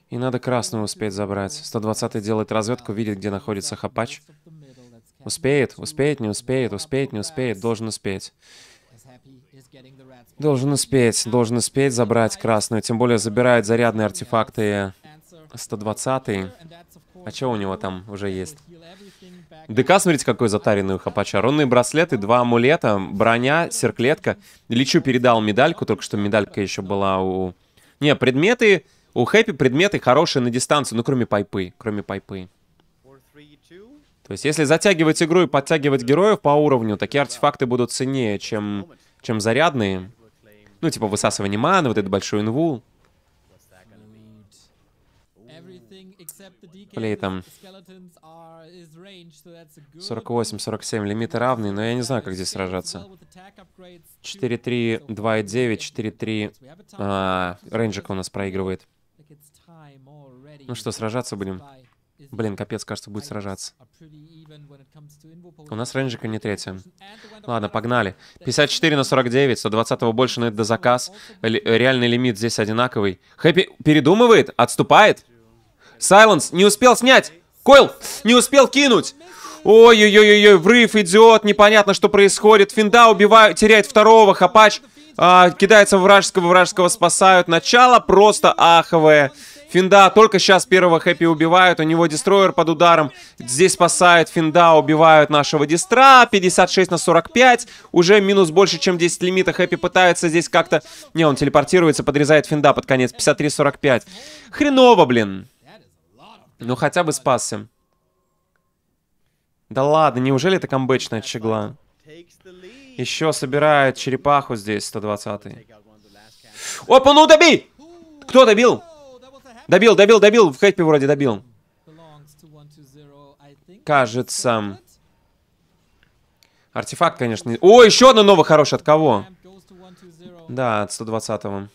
И надо красную успеть забрать. 120-й делает разведку, видит, где находится Хапач. Успеет, успеет, не успеет, успеет, не успеет, должен успеть. Должен успеть, должен успеть забрать красную. Тем более забирает зарядные артефакты 120-й. А что у него там уже есть? ДК, смотрите, какой затаренный у Хапача. Рунные браслеты, два амулета, броня, серклетка. Личу передал медальку, только что медалька еще была у... Не, предметы... У Хэппи предметы хорошие на дистанцию, ну кроме пайпы. Кроме пайпы. То есть, если затягивать игру и подтягивать героев по уровню, такие артефакты будут ценнее, чем, чем зарядные. Ну, типа высасывание маны, вот эту большой инвул. плейтом. 48-47, лимиты равные, но я не знаю, как здесь сражаться. 4-3, 2-9, 4-3. А, рейнджик у нас проигрывает. Ну что, сражаться будем? Блин, капец, кажется, будет сражаться. У нас Рейнджика не третья. Ладно, погнали. 54 на 49, 120 больше, но это до заказ. реальный лимит здесь одинаковый. Хэппи передумывает? Отступает? Сайленс не успел снять! Койл не успел кинуть! Ой-ой-ой-ой, врыв идет, непонятно, что происходит. Финда убивает, теряет второго, Хапач а, кидается вражеского, вражеского спасают. Начало просто аховое. Финда только сейчас первого хэппи убивают, у него дестройер под ударом. Здесь спасают, Финда, убивают нашего дистра. 56 на 45, уже минус больше, чем 10 лимита. Хэппи пытается здесь как-то... Не, он телепортируется, подрезает Финда под конец. 53-45. Хреново, блин. Ну хотя бы спасся. Да ладно, неужели это камбэчная чегла? Еще собирает черепаху здесь, 120-й. Опа, ну доби! Кто добил? Добил, добил, добил. В хэппи вроде добил. Кажется. Артефакт, конечно. О, еще одна новая хорошая. От кого? Да, от 120-го.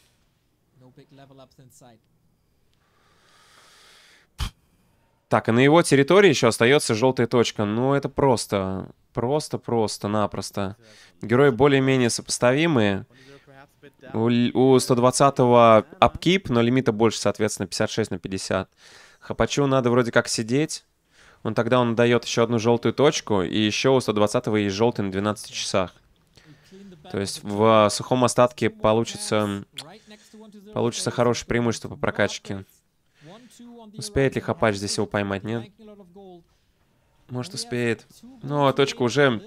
Так, и на его территории еще остается желтая точка. Ну, это просто, просто, просто, напросто. Герои более-менее сопоставимые. У, у 120-го апкип, но лимита больше, соответственно, 56 на 50. Хапачу надо вроде как сидеть. Он тогда он дает еще одну желтую точку, и еще у 120-го есть желтый на 12 часах. То есть в э, сухом остатке получится, получится хорошее преимущество по прокачке. Успеет ли Хапач здесь его поймать, нет? Может, успеет. Но ну, а точка уже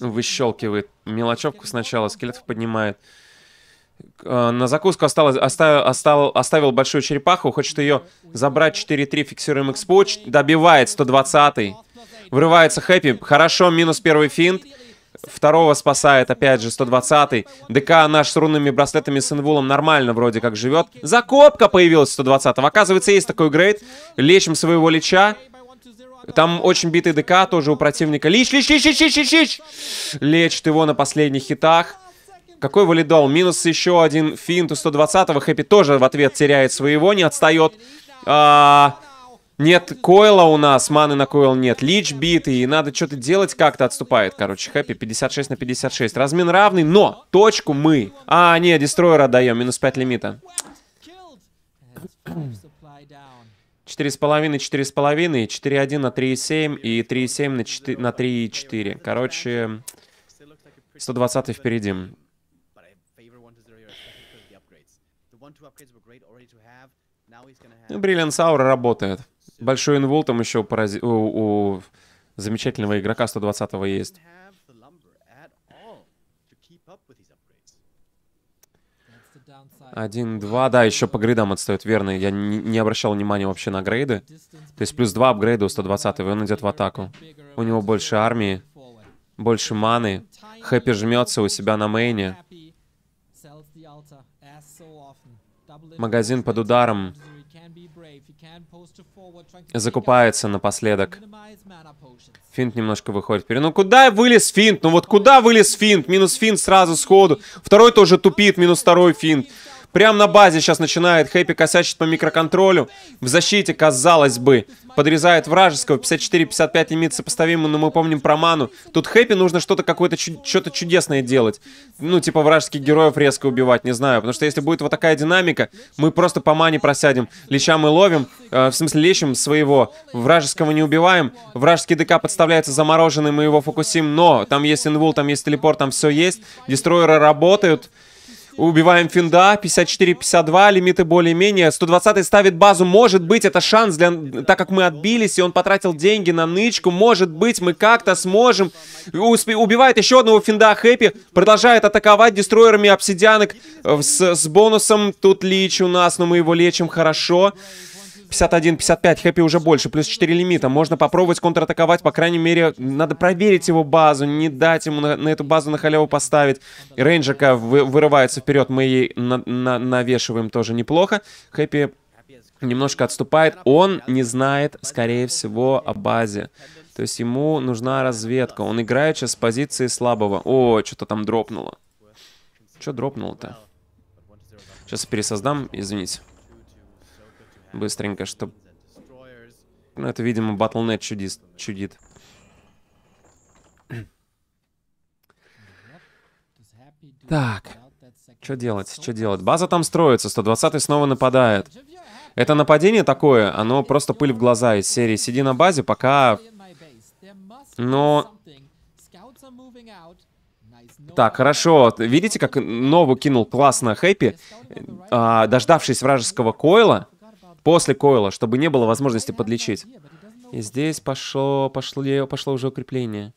ну, выщелкивает. Мелочевку сначала, скелетов поднимает. А, на закуску осталось, оставил, оставил, оставил большую черепаху, хочет ее забрать 4-3, фиксируем экспоч, добивает 120-й. Врывается Хэппи, хорошо, минус первый финт. Второго спасает, опять же, 120-й. ДК наш с рунными браслетами с инвулом нормально вроде как живет. Закопка появилась 120-го. Оказывается, есть такой грейд. Лечим своего лича. Там очень битый ДК тоже у противника. Лич, лич, лич, лич, лич, лич, лич. Лечит его на последних хитах. Какой валидол? Минус еще один финт у 120-го. Хэппи тоже в ответ теряет своего, не отстает. А, нет койла у нас, маны на койл нет. Лич бит, и надо что-то делать, как-то отступает. Короче, хэппи 56 на 56. размен равный, но точку мы... А, не, дестройер отдаем, минус 5 лимита. 4,5, 4,5, 4,1 на 3,7 и 3,7 на 4, на 3,4. Короче, 120 впереди. Ну, Бриллиант Саур работает большой инвол там еще парази... у, у замечательного игрока 120 есть. Один, два, да, еще по грейдам отстает, верно. Я не, обращал внимания вообще на грейды. То есть плюс два апгрейда у 120 и он идет в атаку. У него больше армии, больше маны. Хэппи жмется у себя на мейне. Магазин под ударом. Закупается напоследок. Финт немножко выходит вперед. Ну куда вылез финт? Ну вот куда вылез финт? Минус финт сразу сходу. Второй тоже тупит, минус второй финт. Прям на базе сейчас начинает Хэппи косячить по микроконтролю. В защите, казалось бы, подрезает вражеского. 54-55 лимит сопоставимый, но мы помним про ману. Тут Хэппи нужно что-то какое-то что-то чудесное делать. Ну, типа вражеских героев резко убивать, не знаю. Потому что если будет вот такая динамика, мы просто по мане просядем. Леща мы ловим, э, в смысле лещим своего. Вражеского не убиваем. Вражеский ДК подставляется замороженный, мы его фокусим. Но там есть инвул, там есть телепорт, там все есть. Дестройеры работают. Убиваем Финда, 54-52, лимиты более-менее. 120-й ставит базу, может быть, это шанс, для... так как мы отбились, и он потратил деньги на нычку. Может быть, мы как-то сможем. Успе... Убивает еще одного Финда Хэппи, продолжает атаковать дестроерами обсидианок э, с, с бонусом. Тут Лич у нас, но мы его лечим хорошо. Хорошо. 51-55, хэппи уже больше, плюс 4 лимита. Можно попробовать контратаковать, по крайней мере, надо проверить его базу, не дать ему на, на эту базу на халяву поставить. Рейнджерка вы, вырывается вперед, мы ей на, на, навешиваем тоже неплохо. Хэппи немножко отступает. Он не знает, скорее всего, о базе. То есть ему нужна разведка. Он играет сейчас с позиции слабого. О, что-то там дропнуло. Что дропнуло-то? Сейчас пересоздам, извините. Быстренько, чтоб... Ну, это, видимо, Battle.net чудис... чудит. Так, что делать, что делать? База там строится, 120-й снова нападает. Это нападение такое, оно просто пыль в глаза из серии. Сиди на базе, пока... Но... Так, хорошо. Видите, как Нову кинул классно Хэппи, а, дождавшись вражеского Койла, После койла, чтобы не было возможности подлечить. И здесь пошло, пошло, пошло уже укрепление.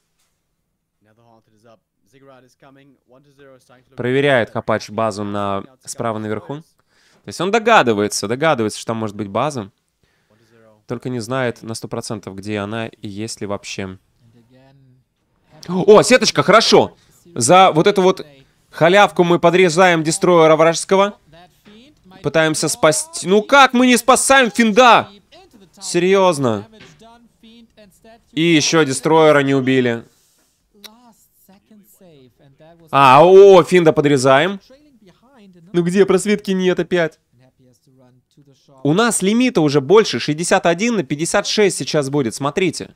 Проверяет Хапач базу на... справа наверху. То есть он догадывается, догадывается, что там может быть база. Только не знает на 100%, где она и есть ли вообще. О, сеточка, хорошо! За вот эту вот халявку мы подрезаем дестроера вражеского. Пытаемся спасти... Ну как мы не спасаем Финда? Серьезно. И еще Дестройера не убили. А, о, Финда подрезаем. Ну где, просветки нет опять. У нас лимита уже больше, 61 на 56 сейчас будет, смотрите.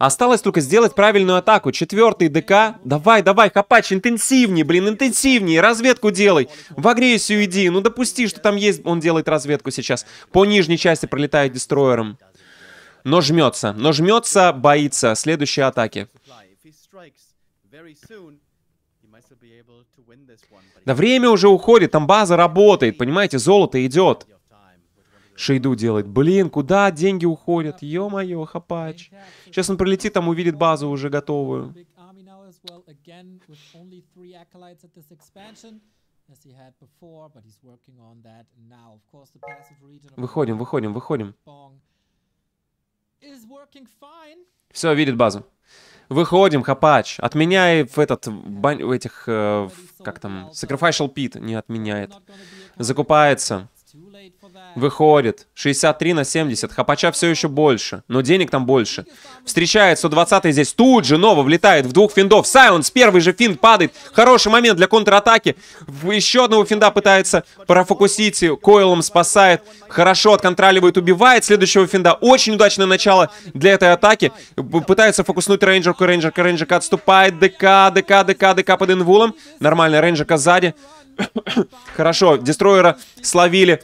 Осталось только сделать правильную атаку. Четвертый ДК. Давай, давай, Хапач, интенсивнее, блин, интенсивнее. Разведку делай. В агрессию иди. Ну допусти, что там есть. Он делает разведку сейчас. По нижней части пролетает дестроером. Но жмется. Но жмется, боится следующей атаки. Да время уже уходит, там база работает, понимаете, золото идет. Шейду делает, блин, куда деньги уходят? Ё-моё, хапач. Сейчас он прилетит, там увидит базу уже готовую. Выходим, выходим, выходим. Все, видит базу. Выходим, Хапач. Отменяй в этот, в этих, э, в, как там, Sacrificial Pit не отменяет. Закупается. Выходит. 63 на 70. Хапача все еще больше. Но денег там больше. Встречает 120 здесь. Тут же Нова влетает в двух финдов. Сайленс, первый же финт падает. Хороший момент для контратаки. Еще одного финда пытается профокусить. Койлом спасает. Хорошо отконтроливает, убивает следующего финда. Очень удачное начало для этой атаки. Пытается фокуснуть рейнджерку. Рейнджерка, рейнджерка отступает. ДК, ДК, ДК, ДК под инвулом. Нормально, рейнджерка сзади. Хорошо, дестройера словили.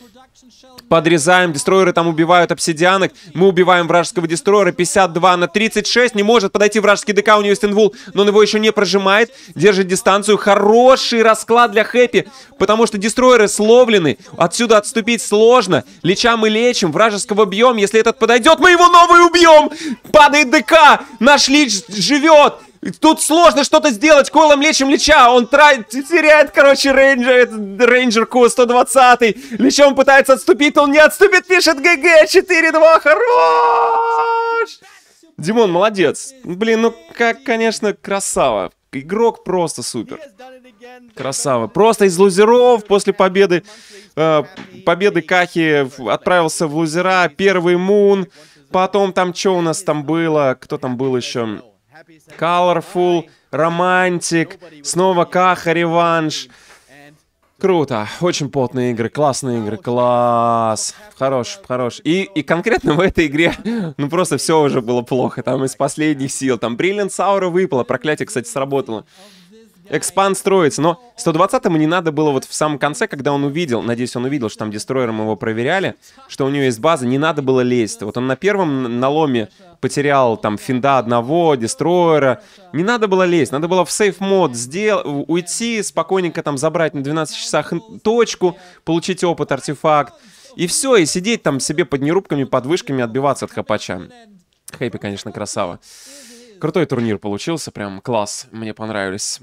Подрезаем, дестройеры там убивают обсидианок. Мы убиваем вражеского дестройера. 52 на 36. Не может подойти вражеский ДК. У него есть но он его еще не прожимает. Держит дистанцию. Хороший расклад для Хэппи, потому что дестройеры словлены. Отсюда отступить сложно. Леча мы лечим, вражеского бьем. Если этот подойдет, мы его новый убьем. Падает ДК. Наш лич живет. Тут сложно что-то сделать, Койлом лечим леча. он тратит, теряет, короче, рейнджер, этот, рейнджерку 120 Личом пытается отступить, он не отступит, пишет ГГ, 4-2, хорош! Димон, молодец. Блин, ну как, конечно, красава. Игрок просто супер. Красава. Просто из лузеров после победы, э, победы Кахи отправился в лузера, первый мун, потом там что у нас там было, кто там был еще... Colorful, романтик, снова Каха реванш. Круто, очень потные игры, классные игры, класс, хорош, хорош. И, и конкретно в этой игре, ну просто все уже было плохо, там из последних сил, там Бриллиант Саура выпало, проклятие, кстати, сработало. Экспан строится, но 120-му не надо было вот в самом конце, когда он увидел, надеюсь, он увидел, что там дестройером его проверяли, что у него есть база, не надо было лезть. Вот он на первом наломе потерял там финда одного, дестройера. Не надо было лезть, надо было в сейф мод сдел... уйти, спокойненько там забрать на 12 часах точку, получить опыт, артефакт. И все, и сидеть там себе под нерубками, под вышками, отбиваться от хапача. Хэппи, конечно, красава. Крутой турнир получился, прям класс. Мне понравились